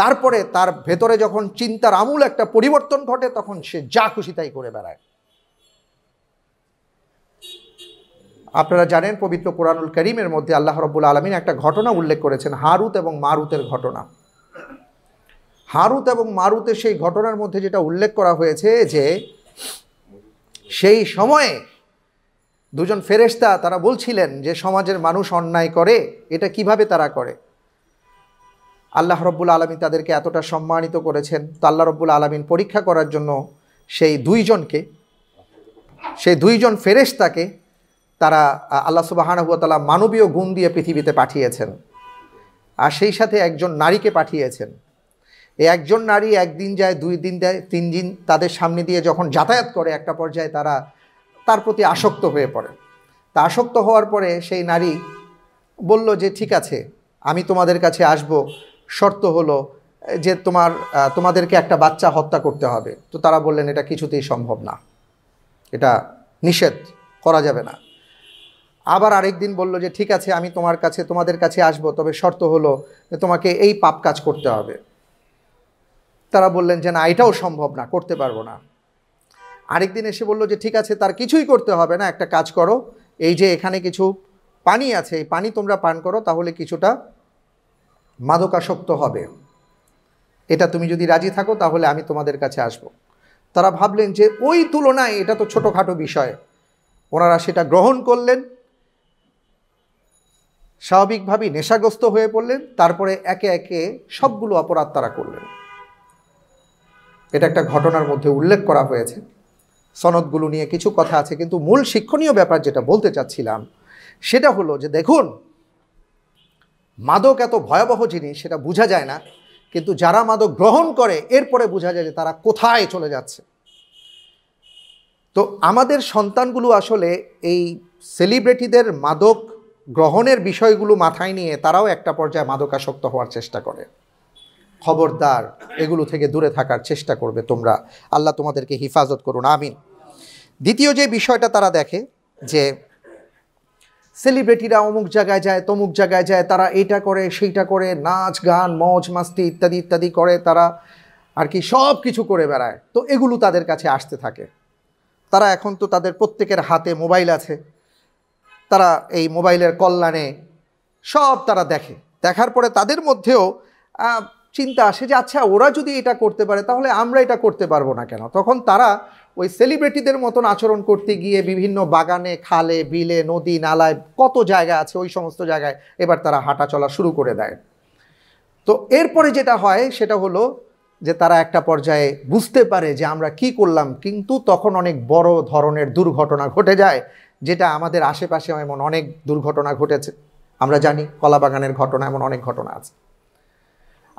তারপরে তার ভেতরে যখন চিন্তার আমূল একটা পরিবর্তন ঘটে তখন সে যা খুশি তাই করে বেড়ায় আপনারা জানেন পবিত্র কোরআনুল করিমের মধ্যে আল্লাহ রব্বুল আলমিন একটা ঘটনা উল্লেখ করেছেন হারুত এবং মারুতের ঘটনা হারুত এবং মারুতের সেই ঘটনার মধ্যে যেটা উল্লেখ করা হয়েছে যে সেই সময়ে দুজন ফেরেস্তা তারা বলছিলেন যে সমাজের মানুষ অন্যায় করে এটা কিভাবে তারা করে আল্লাহ রব্বুল আলমিন তাদেরকে এতটা সম্মানিত করেছেন তো আল্লাহ রব্বুল আলমিন পরীক্ষা করার জন্য সেই দুইজনকে সেই দুইজন ফেরেশতাকে তারা আল্লাহ সুবাহানহুয়াতালা মানবীয় গুণ দিয়ে পৃথিবীতে পাঠিয়েছেন আর সেই সাথে একজন নারীকে পাঠিয়েছেন এই একজন নারী একদিন যায় দুই দিন যায় তিন দিন তাদের সামনে দিয়ে যখন যাতায়াত করে একটা পর্যায়ে তারা তার প্রতি আসক্ত হয়ে পড়ে তা আসক্ত হওয়ার পরে সেই নারী বলল যে ঠিক আছে আমি তোমাদের কাছে আসব শর্ত হলো যে তোমার তোমাদেরকে একটা বাচ্চা হত্যা করতে হবে তো তারা বললেন এটা কিছুতেই সম্ভব না এটা নিষেধ করা যাবে না আবার আরেক দিন বলল যে ঠিক আছে আমি তোমার কাছে তোমাদের কাছে আসব তবে শর্ত হলো যে তোমাকে এই পাপ কাজ করতে হবে তারা বললেন যে না এটাও সম্ভব না করতে পারবো না আরেক দিন এসে বলল যে ঠিক আছে তার কিছুই করতে হবে না একটা কাজ করো এই যে এখানে কিছু পানি আছে এই পানি তোমরা পান করো তাহলে কিছুটা মাদকাসক্ত হবে এটা তুমি যদি রাজি থাকো তাহলে আমি তোমাদের কাছে আসব। তারা ভাবলেন যে ওই তুলনায় এটা তো ছোটোখাটো বিষয় ওনারা সেটা গ্রহণ করলেন স্বাভাবিকভাবেই নেশাগ্রস্ত হয়ে পড়লেন তারপরে একে একে সবগুলো অপরাধ তারা করলেন এটা একটা ঘটনার মধ্যে উল্লেখ করা হয়েছে সনদগুলো নিয়ে কিছু কথা আছে কিন্তু মূল শিক্ষণীয় ব্যাপার যেটা বলতে চাচ্ছিলাম সেটা হলো যে দেখুন মাদক এত ভয়াবহ জিনিস সেটা বোঝা যায় না কিন্তু যারা মাদক গ্রহণ করে এরপরে বোঝা যায় যে তারা কোথায় চলে যাচ্ছে তো আমাদের সন্তানগুলো আসলে এই সেলিব্রিটিদের মাদক গ্রহণের বিষয়গুলো মাথায় নিয়ে তারাও একটা পর্যায়ে মাদকাসক্ত হওয়ার চেষ্টা করে খবরদার এগুলো থেকে দূরে থাকার চেষ্টা করবে তোমরা আল্লাহ তোমাদেরকে হেফাজত করুন আমিন দ্বিতীয় যে বিষয়টা তারা দেখে যে সেলিব্রিটিরা অমুক জায়গায় যায় তমুক জায়গায় যায় তারা এটা করে সেইটা করে নাচ গান মজ মাস্তি ইত্যাদি ইত্যাদি করে তারা আর কি সব কিছু করে বেড়ায় তো এগুলো তাদের কাছে আসতে থাকে তারা এখন তো তাদের প্রত্যেকের হাতে মোবাইল আছে তারা এই মোবাইলের কল্যাণে সব তারা দেখে দেখার পরে তাদের মধ্যেও চিন্তা আসে যে আচ্ছা ওরা যদি এটা করতে পারে তাহলে আমরা এটা করতে পারবো না কেন তখন তারা ওই সেলিব্রিটিদের মতন আচরণ করতে গিয়ে বিভিন্ন বাগানে খালে বিলে নদী নালায় কত জায়গা আছে ওই সমস্ত জায়গায় এবার তারা হাঁটা চলা শুরু করে দেয় তো এরপরে যেটা হয় সেটা হলো যে তারা একটা পর্যায়ে বুঝতে পারে যে আমরা কি করলাম কিন্তু তখন অনেক বড় ধরনের দুর্ঘটনা ঘটে যায় যেটা আমাদের আশেপাশে এমন অনেক দুর্ঘটনা ঘটেছে আমরা জানি কলা বাগানের ঘটনা এমন অনেক ঘটনা আছে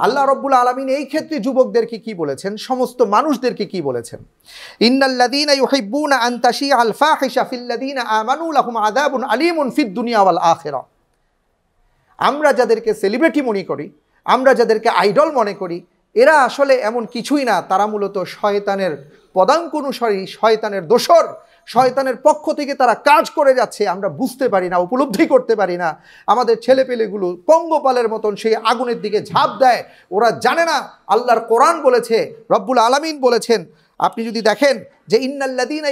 আল্লাহ রব্বুল আলমিন এই ক্ষেত্রে যুবকদেরকে কি বলেছেন সমস্ত মানুষদেরকে কি বলেছেন ফিদ আমরা যাদেরকে সেলিব্রিটি মনে করি আমরা যাদেরকে আইডল মনে করি এরা আসলে এমন কিছুই না তারা মূলত শয়তানের পদাঙ্ক অনুসারী শয়তানের দোষর শয়তানের পক্ষ থেকে তারা কাজ করে যাচ্ছে আমরা বুঝতে পারি না উপলব্ধি করতে পারি না আমাদের ছেলেপেলেগুলো পঙ্গপালের মতন সেই আগুনের দিকে ঝাঁপ দেয় ওরা জানে না আল্লাহর কোরআন বলেছে রব্বুল আলামিন বলেছেন আপনি যদি দেখেন যে ইন্নাল্লাদিন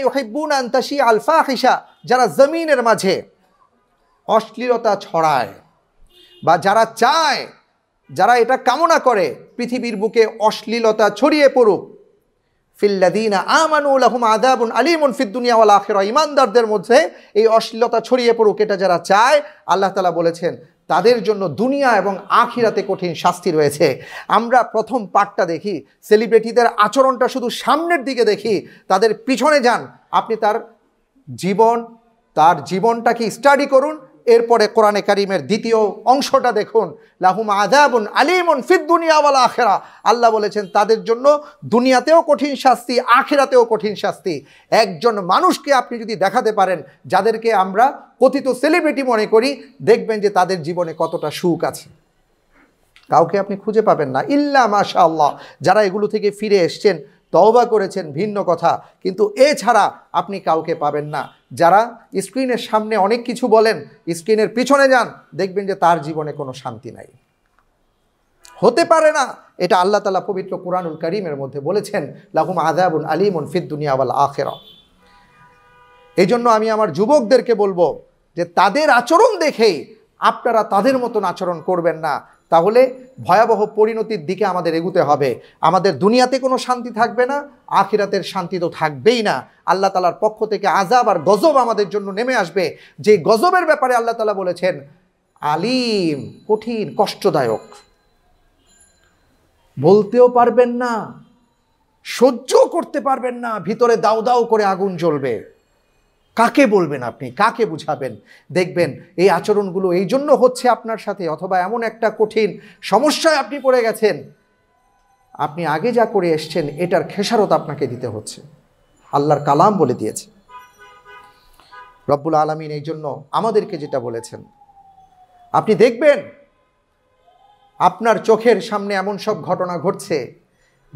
আলফা হিসা যারা জমিনের মাঝে অশ্লীলতা ছড়ায় বা যারা চায় যারা এটা কামনা করে পৃথিবীর বুকে অশ্লীলতা ছড়িয়ে পড়ুক ফিল্লাদিনা আমানুল আহম আদাবুন আলিমুন ফিদ্দুনিয়াওয়াল আখেরা ইমানদারদের মধ্যে এই অশ্লীলতা ছড়িয়ে পড়ুক এটা যারা চায় আল্লাহ তালা বলেছেন তাদের জন্য দুনিয়া এবং আখিরাতে কঠিন শাস্তি রয়েছে আমরা প্রথম পার্টটা দেখি সেলিব্রিটিদের আচরণটা শুধু সামনের দিকে দেখি তাদের পিছনে যান আপনি তার জীবন তার জীবনটাকে স্টাডি করুন এরপরে কোরআনে কারিমের দ্বিতীয় অংশটা দেখুন লাহুম আদাবুন আলিমুন ফিদ দুনিয়াওয়ালা আখেরা আল্লাহ বলেছেন তাদের জন্য দুনিয়াতেও কঠিন শাস্তি আখেরাতেও কঠিন শাস্তি একজন মানুষকে আপনি যদি দেখাতে পারেন যাদেরকে আমরা কথিত সেলিব্রিটি মনে করি দেখবেন যে তাদের জীবনে কতটা সুখ আছে কাউকে আপনি খুঁজে পাবেন না ইল্লা মাশা আল্লাহ যারা এগুলো থেকে ফিরে এসছেন তওবা করেছেন ভিন্ন কথা কিন্তু এছাড়া আপনি কাউকে পাবেন না যারা স্ক্রিনের সামনে অনেক কিছু বলেন স্ক্রিনের পিছনে যান দেখবেন যে তার জীবনে কোনো শান্তি নাই হতে পারে না এটা আল্লাহ তালা পবিত্র কোরআনুল করিমের মধ্যে বলেছেন লাহুম আজাবুল আলিমুন ফিদ্দুনিয়া আল আখেরা এই জন্য আমি আমার যুবকদেরকে বলবো যে তাদের আচরণ দেখেই আপনারা তাদের মতন আচরণ করবেন না তাহলে ভয়াবহ পরিণতির দিকে আমাদের এগুতে হবে আমাদের দুনিয়াতে কোনো শান্তি থাকবে না আখিরাতের শান্তি তো থাকবেই না আল্লাহ তালার পক্ষ থেকে আজাব আর গজব আমাদের জন্য নেমে আসবে যে গজবের ব্যাপারে আল্লাহ তালা বলেছেন আলিম কঠিন কষ্টদায়ক বলতেও পারবেন না সহ্য করতে পারবেন না ভিতরে দাউ দাউ করে আগুন জ্বলবে কাকে বলবেন আপনি কাকে বুঝাবেন দেখবেন এই আচরণগুলো এই জন্য হচ্ছে আপনার সাথে অথবা এমন একটা কঠিন সমস্যায় আপনি পড়ে গেছেন আপনি আগে যা করে এসছেন এটার খেসারত আপনাকে দিতে হচ্ছে আল্লাহর কালাম বলে দিয়েছে রব্বুল আলমিন এই জন্য আমাদেরকে যেটা বলেছেন আপনি দেখবেন আপনার চোখের সামনে এমন সব ঘটনা ঘটছে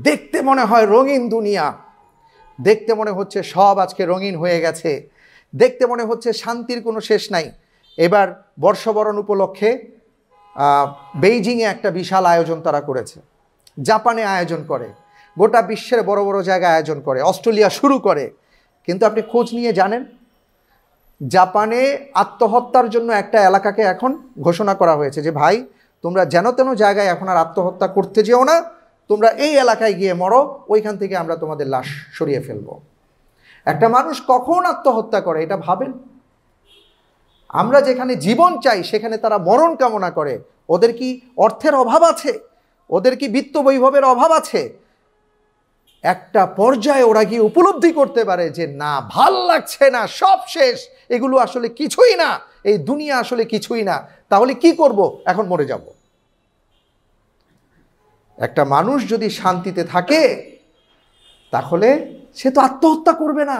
দেখতে মনে হয় রঙিন দুনিয়া দেখতে মনে হচ্ছে সব আজকে রঙিন হয়ে গেছে দেখতে মনে হচ্ছে শান্তির কোনো শেষ নাই এবার বর্ষবরণ উপলক্ষে বেইজিংয়ে একটা বিশাল আয়োজন তারা করেছে জাপানে আয়োজন করে গোটা বিশ্বের বড় বড় জায়গায় আয়োজন করে অস্ট্রেলিয়া শুরু করে কিন্তু আপনি খোঁজ নিয়ে জানেন জাপানে আত্মহত্যার জন্য একটা এলাকাকে এখন ঘোষণা করা হয়েছে যে ভাই তোমরা যেন তেন জায়গায় এখন আর আত্মহত্যা করতে যেও না তোমরা এই এলাকায় গিয়ে মরো ওইখান থেকে আমরা তোমাদের লাশ সরিয়ে ফেলবো একটা মানুষ কখন আত্মহত্যা করে এটা ভাবেন আমরা যেখানে জীবন চাই সেখানে তারা মরণ কামনা করে ওদের কি অর্থের অভাব আছে ওদের কি বিত্ত বৈভবের অভাব আছে একটা পর্যায়ে ওরা গিয়ে উপলব্ধি করতে পারে যে না ভাল লাগছে না সব শেষ এগুলো আসলে কিছুই না এই দুনিয়া আসলে কিছুই না তাহলে কি করব এখন মরে যাব একটা মানুষ যদি শান্তিতে থাকে তাহলে সে তো আত্মহত্যা করবে না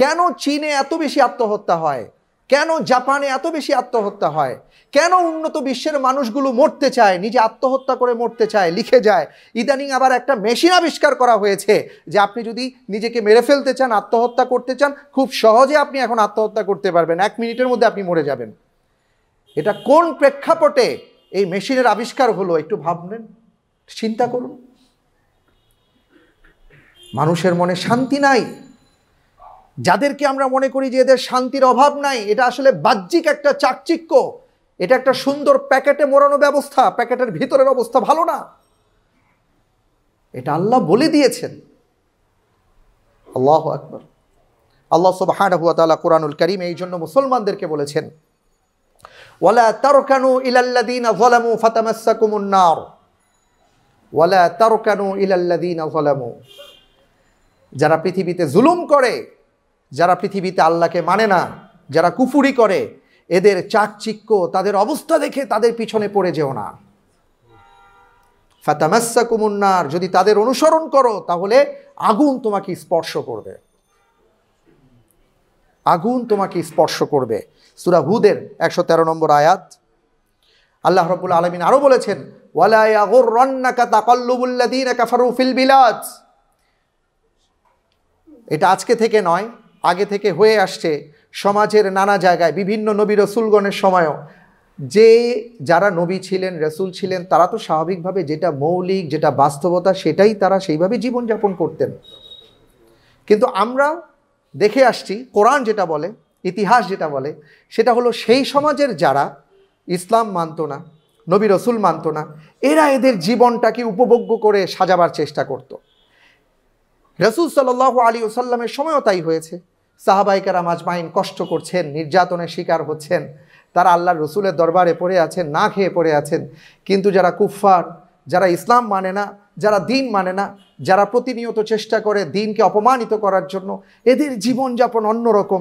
কেন চীনে এত বেশি আত্মহত্যা হয় কেন জাপানে এত বেশি আত্মহত্যা হয় কেন উন্নত বিশ্বের মানুষগুলো মরতে চায় নিজে আত্মহত্যা করে মরতে চায় লিখে যায় ইদানিং আবার একটা মেশিন আবিষ্কার করা হয়েছে যে আপনি যদি নিজেকে মেরে ফেলতে চান আত্মহত্যা করতে চান খুব সহজে আপনি এখন আত্মহত্যা করতে পারবেন এক মিনিটের মধ্যে আপনি মরে যাবেন এটা কোন প্রেক্ষাপটে এই মেশিনের আবিষ্কার হলো একটু ভাবলেন চিন্তা করুন মানুষের মনে শান্তি নাই যাদেরকে আমরা মনে করি যে এদের শান্তির অভাব নাই এটা আসলে বাহ্যিক একটা চাকচিক্য এটা একটা সুন্দর প্যাকেটে মোড়ানো ব্যবস্থা প্যাকেটের ভিতরের অবস্থা ভালো না এটা আল্লাহ বলে দিয়েছেন আল্লাহ আকবর আল্লাহ সব হাডাহুয়াতালা কোরআনুল করিম এই জন্য মুসলমানদেরকে বলেছেন ওয়ালা তারকানু ইলাল্লাদিন আজলামু ফাতামাসাকুমুন্নার ওয়ালা তারকানু ইলাল্লাদিন আজলামু যারা পৃথিবীতে জুলুম করে যারা পৃথিবীতে আল্লাহকে মানে না যারা কুফুরি করে এদের চাকচিক্য তাদের অবস্থা দেখে তাদের পিছনে পড়ে যেও না ফাতামাসা কুমুন্নার যদি তাদের অনুসরণ করো তাহলে আগুন তোমাকে স্পর্শ করবে আগুন তোমাকে স্পর্শ করবে সুরা হুদের একশো তেরো নম্বর আয়াত আল্লাহ রবুল আলমিন আরও বলেছেন ওয়ালায় আগুর রন্নাকা তাকাল্লুবুল্লাদিন কাফারু ফিল বিলাজ এটা আজকে থেকে নয় আগে থেকে হয়ে আসছে সমাজের নানা জায়গায় বিভিন্ন নবী রসুলগণের সময়ও যে যারা নবী ছিলেন রসুল ছিলেন তারা তো স্বাভাবিকভাবে যেটা মৌলিক যেটা বাস্তবতা সেটাই তারা সেইভাবে জীবনযাপন করতেন কিন্তু আমরা দেখে আসছি কোরআন যেটা বলে ইতিহাস যেটা বলে সেটা হলো সেই সমাজের যারা ইসলাম মানত না নবী রসুল মানত না এরা এদের জীবনটাকে উপভোগ্য করে সাজাবার চেষ্টা করতো রসুল সাল্লাহ আলী ওসাল্লামের সময়ও তাই হয়েছে সাহাবাইকারা মাজমাইন কষ্ট করছেন নির্যাতনের শিকার হচ্ছেন তারা আল্লাহ রসুলের দরবারে পড়ে আছেন না খেয়ে পড়ে আছেন কিন্তু যারা কুফফার যারা ইসলাম মানে না যারা দিন মানে না যারা প্রতিনিয়ত চেষ্টা করে দিনকে অপমানিত করার জন্য এদের জীবনযাপন অন্যরকম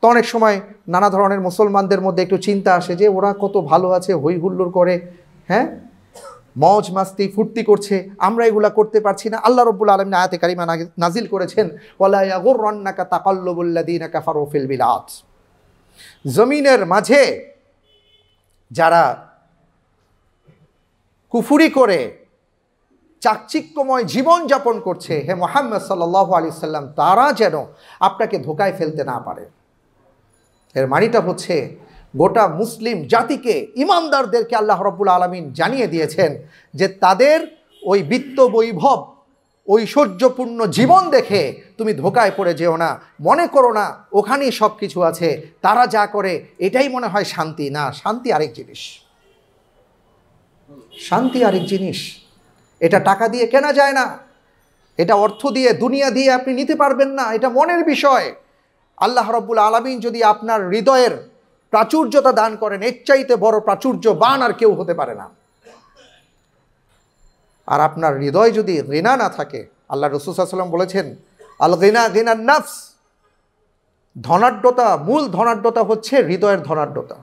তো অনেক সময় নানা ধরনের মুসলমানদের মধ্যে একটু চিন্তা আসে যে ওরা কত ভালো আছে হৈ করে হ্যাঁ মজ মাস্তি ফুর্তি করছে আমরা এগুলা করতে পারছি না আল্লাহ রব্বুল আলম আয়াতে কারিমা নাজিল করেছেন ওলায়াগুর রন্নাকা তাকল্লবুল্লাদিনা বিলাত জমিনের মাঝে যারা কুফুরি করে চাকচিক্যময় জীবনযাপন করছে হে মোহাম্মদ সাল্লাহ আলি সাল্লাম তারা যেন আপনাকে ধোকায় ফেলতে না পারে এর মানিটা হচ্ছে গোটা মুসলিম জাতিকে ইমানদারদেরকে আল্লাহ রবুল আলমিন জানিয়ে দিয়েছেন যে তাদের ওই বিত্ত বৈভব ঐশ্বর্যপূর্ণ জীবন দেখে তুমি ধোকায় পড়ে যেও না মনে করো না ওখানেই সব কিছু আছে তারা যা করে এটাই মনে হয় শান্তি না শান্তি আরেক জিনিস শান্তি আরেক জিনিস এটা টাকা দিয়ে কেনা যায় না এটা অর্থ দিয়ে দুনিয়া দিয়ে আপনি নিতে পারবেন না এটা মনের বিষয় আল্লাহ রব্বুল আলমিন যদি আপনার হৃদয়ের প্রাচুর্যতা দান করেন এর চাইতে বড় বান আর কেউ হতে পারে না আর আপনার হৃদয় যদি ঋণা না থাকে আল্লাহ রসুসাল্লাম বলেছেন আল গিনা গিনার নাফস ধনাঢ্যতা মূল ধনাঢ্যতা হচ্ছে হৃদয়ের ধনাঢ্যতা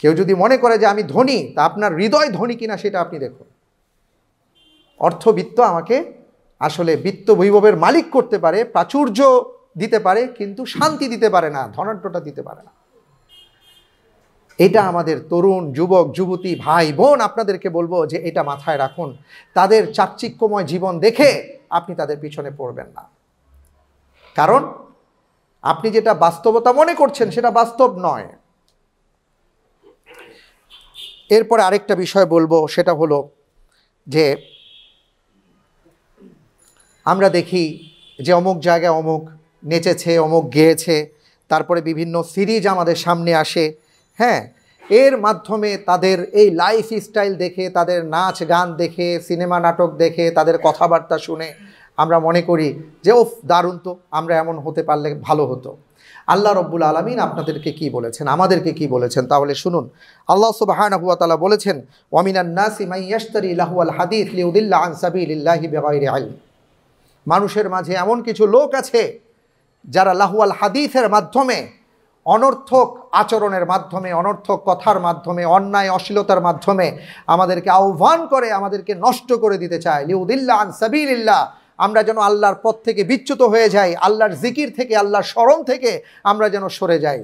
কেউ যদি মনে করে যে আমি ধনী তা আপনার হৃদয় ধনী কিনা সেটা আপনি দেখুন অর্থবিত্ত আমাকে আসলে বিত্ত বৈভবের মালিক করতে পারে প্রাচুর্য দিতে পারে কিন্তু শান্তি দিতে পারে না ধনাঢ্যটা দিতে পারে না এটা আমাদের তরুণ যুবক যুবতী ভাই বোন আপনাদেরকে বলবো যে এটা মাথায় রাখুন তাদের চাকচিক্যময় জীবন দেখে আপনি তাদের পিছনে পড়বেন না কারণ আপনি যেটা বাস্তবতা মনে করছেন সেটা বাস্তব নয় এরপরে আরেকটা বিষয় বলবো সেটা হলো যে আমরা দেখি যে অমুক জায়গায় অমুক নেচেছে অমুক গেয়েছে তারপরে বিভিন্ন সিরিজ আমাদের সামনে আসে হ্যাঁ এর মাধ্যমে তাদের এই লাইফ স্টাইল দেখে তাদের নাচ গান দেখে সিনেমা নাটক দেখে তাদের কথাবার্তা শুনে আমরা মনে করি যে ও দারুণ তো আমরা এমন হতে পারলে ভালো হতো আল্লাহ রব্বুল আলমিন আপনাদেরকে কি বলেছেন আমাদেরকে কি বলেছেন তাহলে শুনুন আল্লাহ সুবাহানহুয়াতালা বলেছেন ওয়ামিনান্নাসিমাইয়াস্তারি লাহুয়াল হাদিস লিউদ্দিল্লা আনসাবিল্লাহি বেগাইরে আইন মানুষের মাঝে এমন কিছু লোক আছে যারা লাহুয়াল হাদিসের মাধ্যমে অনর্থক আচরণের মাধ্যমে অনর্থক কথার মাধ্যমে অন্যায় অশ্লীলতার মাধ্যমে আমাদেরকে আহ্বান করে আমাদেরকে নষ্ট করে দিতে চায় লিউদিল্লা আনসাবিল্লা আমরা যেন আল্লাহর পথ থেকে বিচ্যুত হয়ে যাই আল্লাহর জিকির থেকে আল্লাহর স্মরণ থেকে আমরা যেন সরে যাই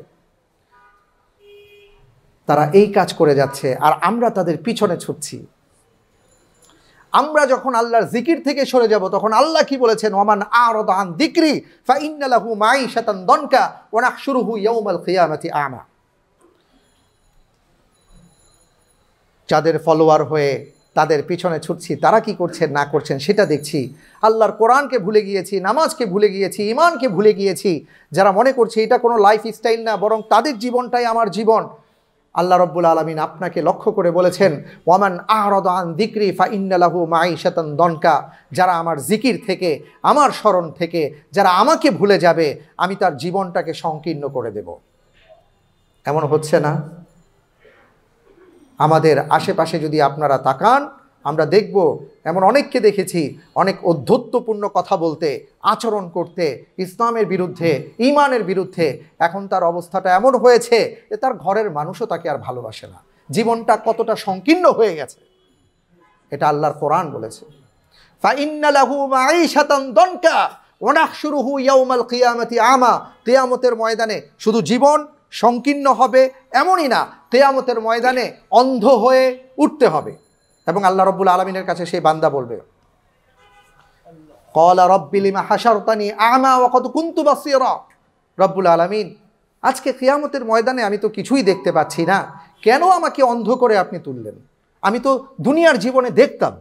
তারা এই কাজ করে যাচ্ছে আর আমরা তাদের পিছনে ছুটছি আমরা যখন আল্লাহর জিকির থেকে সরে যাব তখন আল্লাহ কি বলেছেন ওমান আর দান দিক্রি ফা ইন্নালাহু মাই শাতান দনকা ওনাক শুরু হু ইয়ৌমাল খিয়ামাতি আমা যাদের ফলোয়ার হয়ে তাদের পিছনে ছুটছি তারা কি করছেন না করছেন সেটা দেখছি আল্লাহর কোরআনকে ভুলে গিয়েছি নামাজকে ভুলে গিয়েছি ইমানকে ভুলে গিয়েছি যারা মনে করছে এটা কোনো লাইফ স্টাইল না বরং তাদের জীবনটাই আমার জীবন আল্লাহ রব্বুল আলমিন আপনাকে লক্ষ্য করে বলেছেন ওয়ামান আহরদ আন দিক্রি ফা ইন্নালাহু মাই শেতন দনকা যারা আমার জিকির থেকে আমার স্মরণ থেকে যারা আমাকে ভুলে যাবে আমি তার জীবনটাকে সংকীর্ণ করে দেব এমন হচ্ছে না আমাদের আশেপাশে যদি আপনারা তাকান আমরা দেখব এমন অনেককে দেখেছি অনেক অধ্যত্বপূর্ণ কথা বলতে আচরণ করতে ইসলামের বিরুদ্ধে ইমানের বিরুদ্ধে এখন তার অবস্থাটা এমন হয়েছে যে তার ঘরের মানুষও তাকে আর ভালোবাসে না জীবনটা কতটা সংকীর্ণ হয়ে গেছে এটা আল্লাহর কোরআন বলেছে আমা তেয়ামতের ময়দানে শুধু জীবন সংকীর্ণ হবে এমনই না তেয়ামতের ময়দানে অন্ধ হয়ে উঠতে হবে এবং আল্লাহ রব্বুল আলমিনের কাছে সেই বান্দা বলবে কলা রব্বিলিমা হাসারতানি আমা ওকত কুন্তু রব্বুল আলমিন আজকে কিয়ামতের ময়দানে আমি তো কিছুই দেখতে পাচ্ছি না কেন আমাকে অন্ধ করে আপনি তুললেন আমি তো দুনিয়ার জীবনে দেখতাম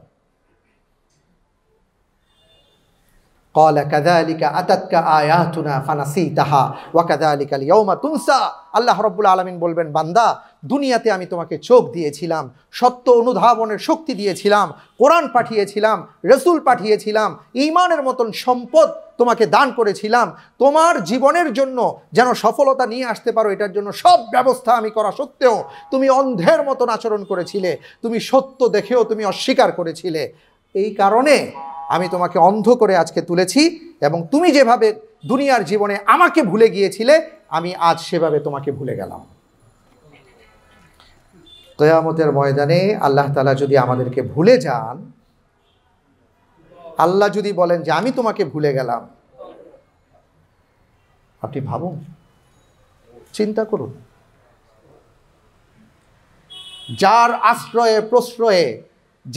قال كذلك আতাতকা আয়াতুনা ফানাসিতাহা ওয়া কাযালিকা ইয়াউমা তুনসা আল্লাহ রাব্বুল আলামিন বলবেন বান্দা দুনিয়াতে আমি তোমাকে চোখ দিয়েছিলাম সত্য অনুধাবনের শক্তি দিয়েছিলাম কোরআন পাঠিয়েছিলাম রসুল পাঠিয়েছিলাম ইমানের মতন সম্পদ তোমাকে দান করেছিলাম তোমার জীবনের জন্য যেন সফলতা নিয়ে আসতে পারো এটার জন্য সব ব্যবস্থা আমি করা সত্ত্বেও তুমি অন্ধের মতন আচরণ করেছিলে তুমি সত্য দেখেও তুমি অস্বীকার করেছিলে এই কারণে আমি তোমাকে অন্ধ করে আজকে তুলেছি এবং তুমি যেভাবে দুনিয়ার জীবনে আমাকে ভুলে গিয়েছিলে আমি আজ সেভাবে তোমাকে ভুলে গেলাম তয়ামতের ময়দানে আল্লাহ তালা যদি আমাদেরকে ভুলে যান আল্লাহ যদি বলেন যে আমি তোমাকে ভুলে গেলাম আপনি ভাবুন চিন্তা করুন যার আশ্রয়ে প্রশ্রয়ে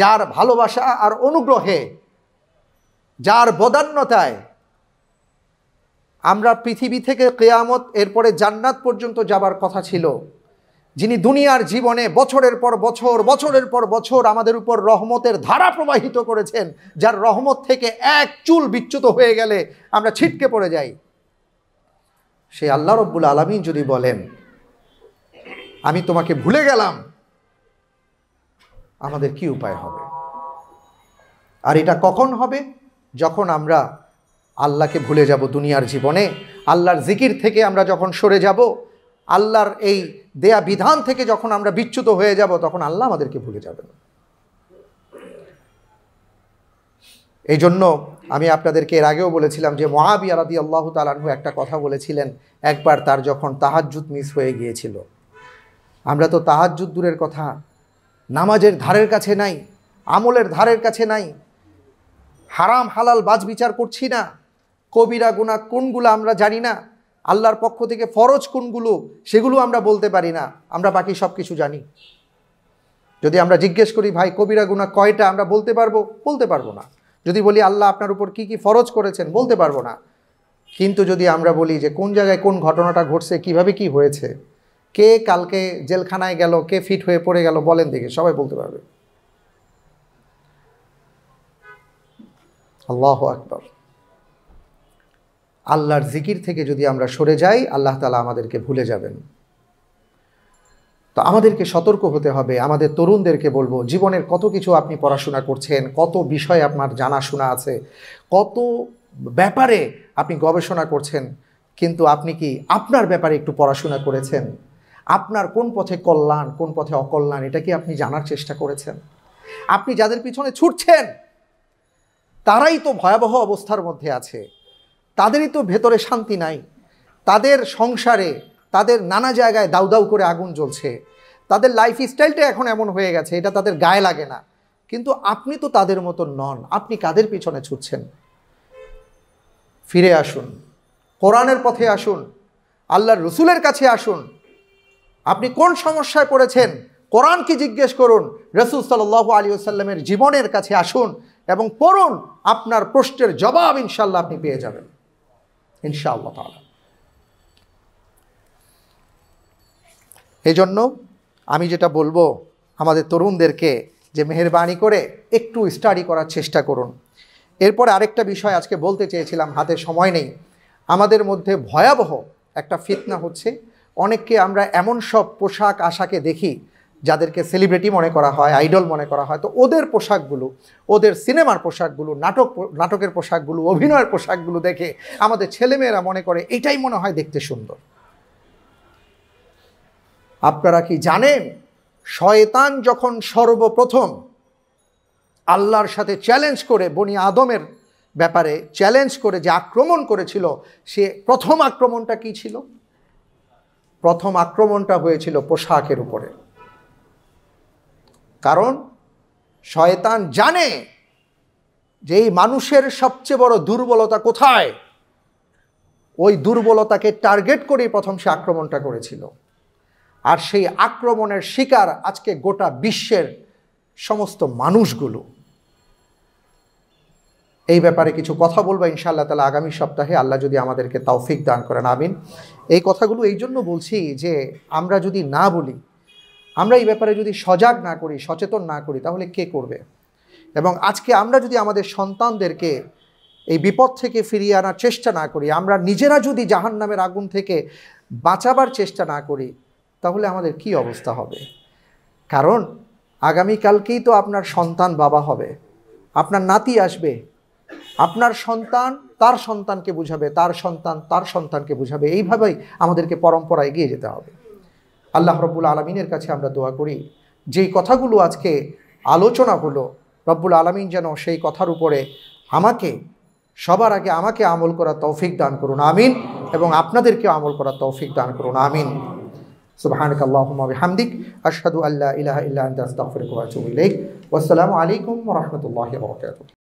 যার ভালোবাসা আর অনুগ্রহে যার বদান্যতায় আমরা পৃথিবী থেকে কেয়ামত এরপরে জান্নাত পর্যন্ত যাবার কথা ছিল যিনি দুনিয়ার জীবনে বছরের পর বছর বছরের পর বছর আমাদের উপর রহমতের ধারা প্রবাহিত করেছেন যার রহমত থেকে এক চুল বিচ্যুত হয়ে গেলে আমরা ছিটকে পড়ে যাই সেই আল্লাহ রব্বুল আলমিন যদি বলেন আমি তোমাকে ভুলে গেলাম আমাদের কি উপায় হবে আর এটা কখন হবে যখন আমরা আল্লাহকে ভুলে যাব দুনিয়ার জীবনে আল্লাহর জিকির থেকে আমরা যখন সরে যাব আল্লাহর এই দেয়া বিধান থেকে যখন আমরা বিচ্যুত হয়ে যাব তখন আল্লাহ আমাদেরকে ভুলে যাবেন এই জন্য আমি আপনাদেরকে এর আগেও বলেছিলাম যে মহাবি আলাদি আল্লাহ তালাহু একটা কথা বলেছিলেন একবার তার যখন তাহাজুদ মিস হয়ে গিয়েছিল আমরা তো তাহাজুদ দূরের কথা নামাজের ধারের কাছে নাই আমলের ধারের কাছে নাই হারাম হালাল বাজ বিচার করছি না কবিরা গুণা কোনগুলো আমরা জানি না আল্লাহর পক্ষ থেকে ফরজ কোনগুলো সেগুলো আমরা বলতে পারি না আমরা বাকি সব কিছু জানি যদি আমরা জিজ্ঞেস করি ভাই কবিরা গুণা কয়টা আমরা বলতে পারবো বলতে পারবো না যদি বলি আল্লাহ আপনার উপর কি কি ফরজ করেছেন বলতে পারবো না কিন্তু যদি আমরা বলি যে কোন জায়গায় কোন ঘটনাটা ঘটছে কিভাবে কি হয়েছে কে কালকে জেলখানায় গেল কে ফিট হয়ে পড়ে গেল বলেন দেখে সবাই বলতে পারবে আল্লাহ আকবর আল্লাহর জিকির থেকে যদি আমরা সরে যাই আল্লাহ তালা আমাদেরকে ভুলে যাবেন তো আমাদেরকে সতর্ক হতে হবে আমাদের তরুণদেরকে বলবো জীবনের কত কিছু আপনি পড়াশোনা করছেন কত বিষয় আপনার জানাশোনা আছে কত ব্যাপারে আপনি গবেষণা করছেন কিন্তু আপনি কি আপনার ব্যাপারে একটু পড়াশোনা করেছেন আপনার কোন পথে কল্যাণ কোন পথে অকল্যাণ এটা কি আপনি জানার চেষ্টা করেছেন আপনি যাদের পিছনে ছুটছেন তারাই তো ভয়াবহ অবস্থার মধ্যে আছে তাদেরই তো ভেতরে শান্তি নাই তাদের সংসারে তাদের নানা জায়গায় দাউ দাউ করে আগুন জ্বলছে তাদের লাইফ স্টাইলটা এখন এমন হয়ে গেছে এটা তাদের গায়ে লাগে না কিন্তু আপনি তো তাদের মতো নন আপনি কাদের পিছনে ছুটছেন ফিরে আসুন কোরআনের পথে আসুন আল্লাহর রসুলের কাছে আসুন আপনি কোন সমস্যায় পড়েছেন কোরআনকে জিজ্ঞেস করুন রসুল সাল্লাহ আলী আসাল্লামের জীবনের কাছে আসুন এবং পড়ুন আপনার প্রশ্নের জবাব ইনশাল্লাহ আপনি পেয়ে যাবেন ইনশাআল্লাহ তালা এই জন্য আমি যেটা বলবো আমাদের তরুণদেরকে যে মেহরবানি করে একটু স্টাডি করার চেষ্টা করুন এরপরে আরেকটা বিষয় আজকে বলতে চেয়েছিলাম হাতে সময় নেই আমাদের মধ্যে ভয়াবহ একটা ফিতনা হচ্ছে অনেককে আমরা এমন সব পোশাক আশাকে দেখি যাদেরকে সেলিব্রিটি মনে করা হয় আইডল মনে করা হয় তো ওদের পোশাকগুলো ওদের সিনেমার পোশাকগুলো নাটক নাটকের পোশাকগুলো অভিনয়ের পোশাকগুলো দেখে আমাদের ছেলেমেয়েরা মনে করে এটাই মনে হয় দেখতে সুন্দর আপনারা কি জানেন শয়তান যখন সর্বপ্রথম আল্লাহর সাথে চ্যালেঞ্জ করে বনি আদমের ব্যাপারে চ্যালেঞ্জ করে যে আক্রমণ করেছিল সে প্রথম আক্রমণটা কি ছিল প্রথম আক্রমণটা হয়েছিল পোশাকের উপরে কারণ শয়তান জানে যে এই মানুষের সবচেয়ে বড় দুর্বলতা কোথায় ওই দুর্বলতাকে টার্গেট করেই প্রথম সে আক্রমণটা করেছিল আর সেই আক্রমণের শিকার আজকে গোটা বিশ্বের সমস্ত মানুষগুলো এই ব্যাপারে কিছু কথা বলবো ইনশাআল্লাহ তালা আগামী সপ্তাহে আল্লাহ যদি আমাদেরকে তৌফিক দান করেন আমিন এই কথাগুলো এই জন্য বলছি যে আমরা যদি না বলি আমরা এই ব্যাপারে যদি সজাগ না করি সচেতন না করি তাহলে কে করবে এবং আজকে আমরা যদি আমাদের সন্তানদেরকে এই বিপদ থেকে ফিরিয়ে আনার চেষ্টা না করি আমরা নিজেরা যদি জাহান নামের আগুন থেকে বাঁচাবার চেষ্টা না করি তাহলে আমাদের কি অবস্থা হবে কারণ আগামীকালকেই তো আপনার সন্তান বাবা হবে আপনার নাতি আসবে আপনার সন্তান তার সন্তানকে বুঝাবে তার সন্তান তার সন্তানকে বুঝাবে এইভাবেই আমাদেরকে পরম্পরা এগিয়ে যেতে হবে আল্লাহ রব্বুল আলমিনের কাছে আমরা দোয়া করি যেই কথাগুলো আজকে আলোচনা হলো রব্বুল আলমিন যেন সেই কথার উপরে আমাকে সবার আগে আমাকে আমল করা তৌফিক দান করুন আমিন এবং আপনাদেরকেও আমল করা তৌফিক দান করুন আমিন সুবাহানক আল্লাহমা হামদিক আল্লাহ ইলাহা ইল্লা আস্তাগফিরুকা ওয়া আসসালামু আলাইকুম রহমতুল্লাহ